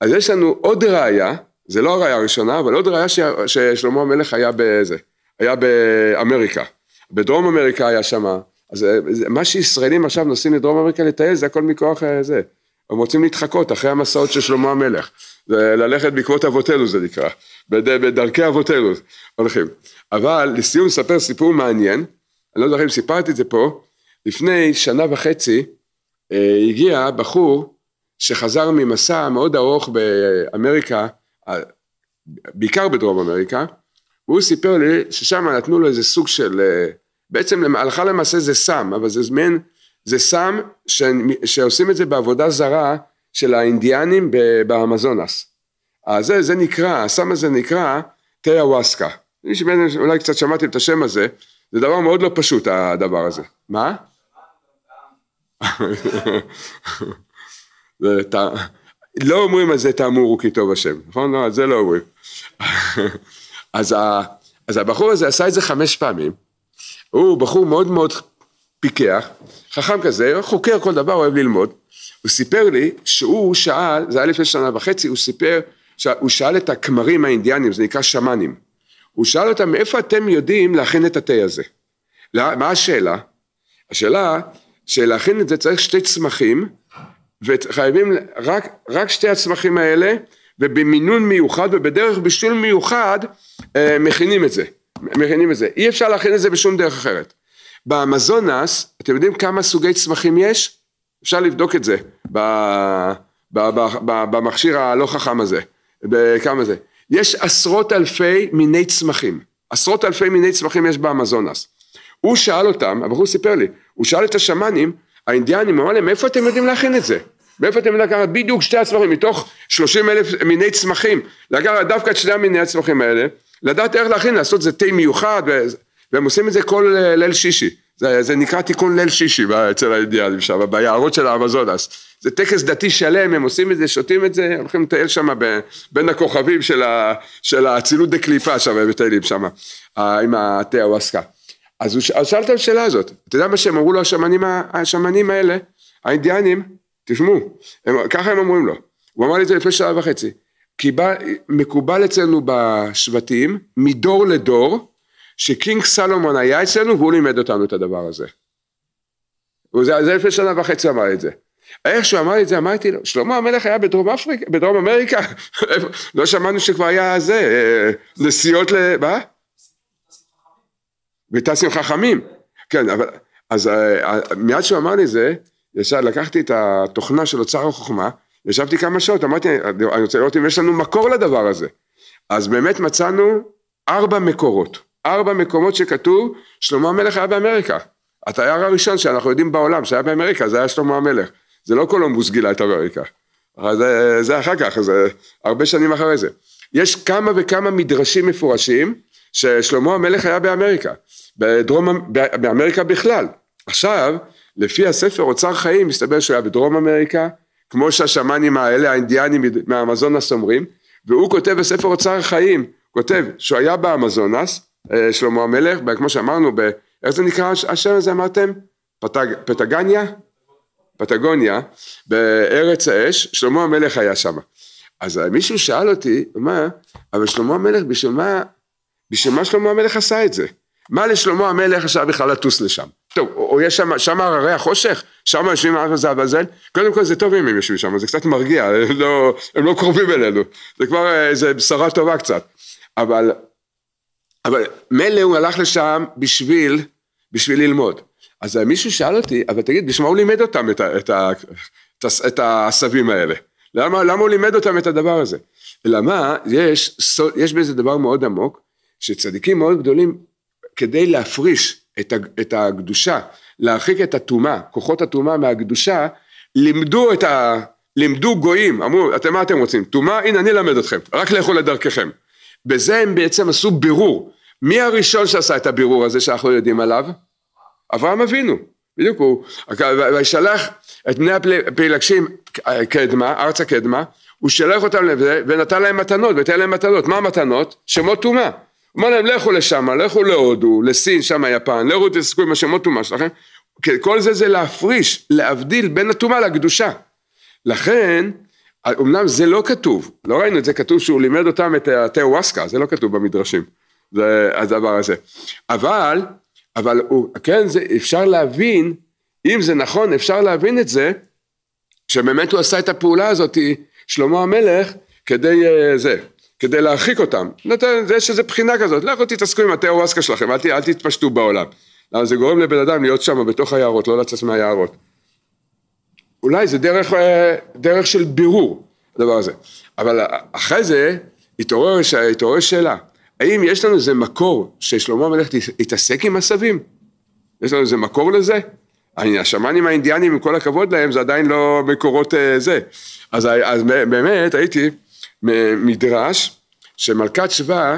אז יש לנו עוד ראיה זה לא הראייה הראשונה, אבל עוד ראייה ששלמה המלך היה בזה, היה באמריקה. בדרום אמריקה היה שמה, אז אה, מה שישראלים עכשיו נוסעים לדרום אמריקה לטייל זה הכל מכוח אה, זה. הם רוצים להתחקות אחרי המסעות של שלמה המלך. ללכת בעקבות אבותינו זה נקרא, בדרכי אבותינו הולכים. אבל לסיום נספר סיפור מעניין, אני לא יודע אם סיפרתי את זה פה, לפני שנה וחצי אה, הגיע בחור שחזר ממסע מאוד ארוך באמריקה בעיקר בדרום אמריקה, והוא סיפר לי ששם נתנו לו איזה סוג של, אה, בעצם הלכה למעשה זה סם, אבל זה מין, זה סם ש, שעושים את זה בעבודה זרה של האינדיאנים באמזונס. אז זה, זה נקרא, הסם הזה נקרא טיאווסקה. אולי קצת שמעתם את השם הזה, זה דבר מאוד לא פשוט הדבר הזה. מה? זה טעם. לא אומרים על זה תאמור הוא כי טוב השם, נכון? לא, על זה לא אומרים. אז, ה, אז הבחור הזה עשה את זה חמש פעמים, הוא בחור מאוד מאוד פיקח, חכם כזה, חוקר כל דבר, אוהב ללמוד. הוא סיפר לי שהוא שאל, זה היה לפני שנה וחצי, הוא סיפר, הוא שאל את הכמרים האינדיאנים, זה נקרא שמאנים. הוא שאל אותם, מאיפה אתם יודעים להכין את התה הזה? מה השאלה? השאלה שלהכין את זה צריך שתי צמחים וחייבים רק, רק שתי הצמחים האלה ובמינון מיוחד ובדרך בישול מיוחד אה, מכינים את זה, מכינים את זה. אי אפשר להכין את זה בשום דרך אחרת. באמזונס, אתם יודעים כמה סוגי צמחים יש? אפשר לבדוק את זה ב, ב, ב, ב, במכשיר הלא חכם הזה, בכמה זה. יש עשרות אלפי מיני צמחים, עשרות אלפי מיני צמחים יש באמזונס. הוא שאל אותם, הבחור סיפר לי, הוא שאל את השמנים, האינדיאנים, הוא אמר להם, איפה אתם יודעים להכין את זה? מאיפה אתם לקחת בדיוק שתי הצמחים מתוך שלושים אלף מיני צמחים לקחת דווקא את שני המיני הצמחים האלה לדעת איך להכין לעשות זה תה מיוחד והם עושים את זה כל אה, ליל שישי זה, זה נקרא תיקון ליל שישי אצל האידיאלים שם ביערות של האמזונס זה טקס דתי שלם הם עושים את זה שותים את זה הולכים לטייל שם בין הכוכבים של, ה, של האצילות דקליפה שם הם מטיילים שם עם התה הווסקה אז הוא שאל את השאלה הזאת אתה יודע מה שהם אמרו לו השמנים, השמנים האלה האינדיאנים תשמעו, הם, ככה הם אומרים לו, הוא אמר לי את זה לפני שעה וחצי, כי בא, מקובל אצלנו בשבטים, מדור לדור, שקינג סלומון היה אצלנו והוא לימד אותנו את הדבר הזה. וזה זה לפני שנה וחצי אמר את זה. איך שהוא אמר לי את זה, אמרתי לו, שלמה המלך היה בדרום אפריקה, בדרום אמריקה, לא שמענו שכבר היה זה, אה, נסיעות ל... מה? וטסים חכמים. כן, אבל, אז אה, אה, מיד שהוא אמר לי זה, ישר, לקחתי את התוכנה של אוצר החוכמה, ישבתי כמה שעות, אמרתי, אני רוצה לראות אם יש לנו מקור לדבר הזה. אז באמת מצאנו ארבע מקורות, ארבע מקומות שכתוב, שלמה המלך היה באמריקה. התייר הראשון שאנחנו יודעים בעולם שהיה באמריקה זה היה שלמה המלך. זה לא קולומבוס גילה את אמריקה. זה, זה אחר כך, זה הרבה שנים אחרי זה. יש כמה וכמה מדרשים מפורשים ששלמה המלך היה באמריקה, בדרום, אמ- באמריקה בכלל. עכשיו, לפי הספר אוצר חיים מסתבר שהוא היה בדרום אמריקה כמו שהשמאנים האלה האינדיאנים מהאמזונס אומרים והוא כותב בספר אוצר חיים כותב שהוא היה באמזונס אה, שלמה המלך כמו שאמרנו ב... איך זה נקרא השם הזה אמרתם? פטג... פטגניה? פטגוניה בארץ האש שלמה המלך היה שם אז אה, מישהו שאל אותי מה אבל שלמה המלך בשביל מה בשביל מה שלמה המלך עשה את זה? מה לשלמה המלך עכשיו בכלל לטוס לשם? טוב, או יש שם, שם הררי החושך, שם יושבים הארץ והבזל, קודם כל זה טוב אם הם יושבים שם, זה קצת מרגיע, הם לא, הם לא קרובים אלינו, זה כבר אה, איזה בשרה טובה קצת, אבל, אבל מילא הוא הלך לשם בשביל, בשביל ללמוד, אז מישהו שאל אותי, אבל תגיד, בשביל מה הוא לימד אותם את, ה, את, ה, את, ה, את העשבים האלה? למה, למה הוא לימד אותם את הדבר הזה? למה יש, יש בזה דבר מאוד עמוק, שצדיקים מאוד גדולים, כדי להפריש את הקדושה, להרחיק את הטומאה, כוחות הטומאה מהקדושה, לימדו את ה... לימדו גויים, אמרו, אתם מה אתם רוצים? טומאה? הנה אני אלמד אתכם, רק לאכול את דרככם. בזה הם בעצם עשו בירור. מי הראשון שעשה את הבירור הזה שאנחנו יודעים עליו? אברהם אבינו, בדיוק הוא, וישלח את בני הפילגשים קדמה, ארצה קדמה, הוא שלח אותם לזה ונתן להם מתנות, ותן להם מתנות, מה המתנות? שמות טומאה. אמר להם לכו לשם, לכו להודו, לסין, שם היפן, לכו תעסקו עם השמות טומאה שלכם, כל זה זה להפריש, להבדיל בין הטומאה לקדושה. לכן, אמנם זה לא כתוב, לא ראינו את זה, כתוב שהוא לימד אותם את התאווסקה, זה לא כתוב במדרשים, זה הדבר הזה. אבל, אבל הוא, כן, זה, אפשר להבין, אם זה נכון, אפשר להבין את זה, שבאמת הוא עשה את הפעולה הזאת, שלמה המלך, כדי אה, זה, כדי להרחיק אותם. נותן, יש איזו בחינה כזאת, לכו תתעסקו עם הטהווסקה שלכם, אל, ת, אל תתפשטו בעולם. למה זה גורם לבן אדם להיות שם בתוך היערות, לא לצאת מהיערות. אולי זה דרך, אה, דרך של בירור, הדבר הזה. אבל אה, אחרי זה התעורר, התעורר שאלה, האם יש לנו איזה מקור ששלמה המלך התעסק עם עשבים? יש לנו איזה מקור לזה? השמאנים האינדיאנים, עם כל הכבוד להם, זה עדיין לא מקורות אה, זה. אז, אז באמת, הייתי... מדרש שמלכת שבא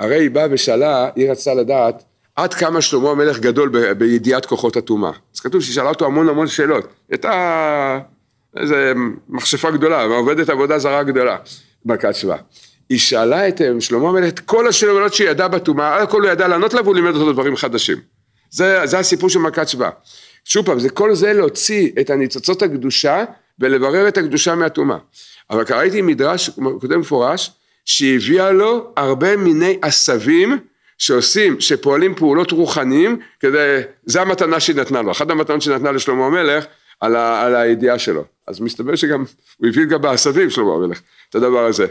הרי היא באה ושאלה, היא רצתה לדעת עד כמה שלמה המלך גדול ב, בידיעת כוחות הטומאה. אז כתוב שהיא שאלה אותו המון המון שאלות. הייתה איזה מכשפה גדולה, עובדת עבודה זרה גדולה, מלכת שבא. היא שאלה את אה, שלמה המלך את כל השאלות שהיא ידעה בטומאה, על הכל הוא ידע לענות לה והוא לימד אותו דברים חדשים. זה, זה הסיפור של מלכת שבא. שוב פעם, זה כל זה להוציא את הניצוצות הקדושה ולברר את הקדושה מהטומאה. אבל קראתי מדרש קודם מפורש שהביאה לו הרבה מיני עשבים שעושים, שפועלים פעולות רוחניים כדי, זה המתנה שהיא נתנה לו, אחת המתנות שהיא נתנה לשלמה המלך על, ה, על הידיעה שלו. אז מסתבר שגם, הוא הביא גם בעשבים שלמה המלך את הדבר הזה.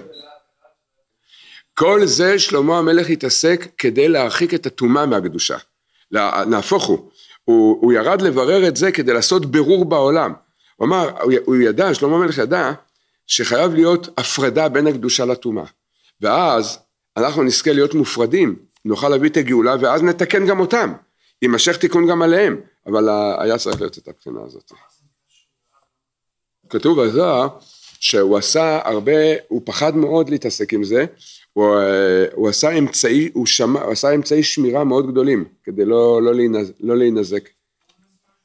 כל זה שלמה המלך התעסק כדי להרחיק את הטומאה מהקדושה. נהפוך הוא, הוא, הוא ירד לברר את זה כדי לעשות בירור בעולם. הוא אמר, הוא, הוא ידע, שלמה המלך ידע שחייב להיות הפרדה בין הקדושה לטומאה. ואז אנחנו נזכה להיות מופרדים, נוכל להביא את הגאולה ואז נתקן גם אותם. יימשך תיקון גם עליהם, אבל היה צריך להיות את הבחינה הזאת. כתוב בזוהר שהוא עשה הרבה, הוא פחד מאוד להתעסק עם זה, הוא, אה, הוא עשה אמצעי, הוא, שמה, הוא עשה אמצעי שמירה מאוד גדולים, כדי לא, לא, להינזק, לא להינזק.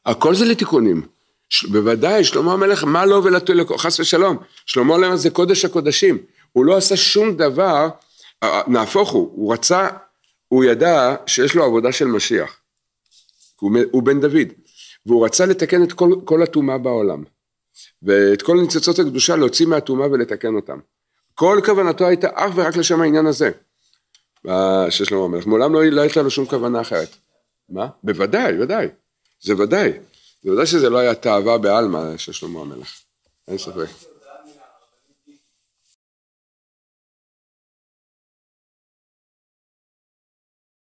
הכל זה לתיקונים. ש... בוודאי, שלמה המלך, מה לו ולתו, אלוקו, חס ושלום, שלמה המלך זה קודש הקודשים, הוא לא עשה שום דבר, נהפוך הוא, הוא רצה, הוא ידע שיש לו עבודה של משיח, הוא, הוא בן דוד, והוא רצה לתקן את כל, כל הטומאה בעולם, ואת כל ניצוצות הקדושה להוציא מהטומאה ולתקן אותם. כל כוונתו הייתה אך ורק לשם העניין הזה, של שלמה המלך, מעולם לא, לא הייתה לו שום כוונה אחרת. מה? בוודאי, בוודאי, זה ודאי. בוודאי שזה לא היה תאווה בעלמא אה, של שלמה המלך, אין ספק.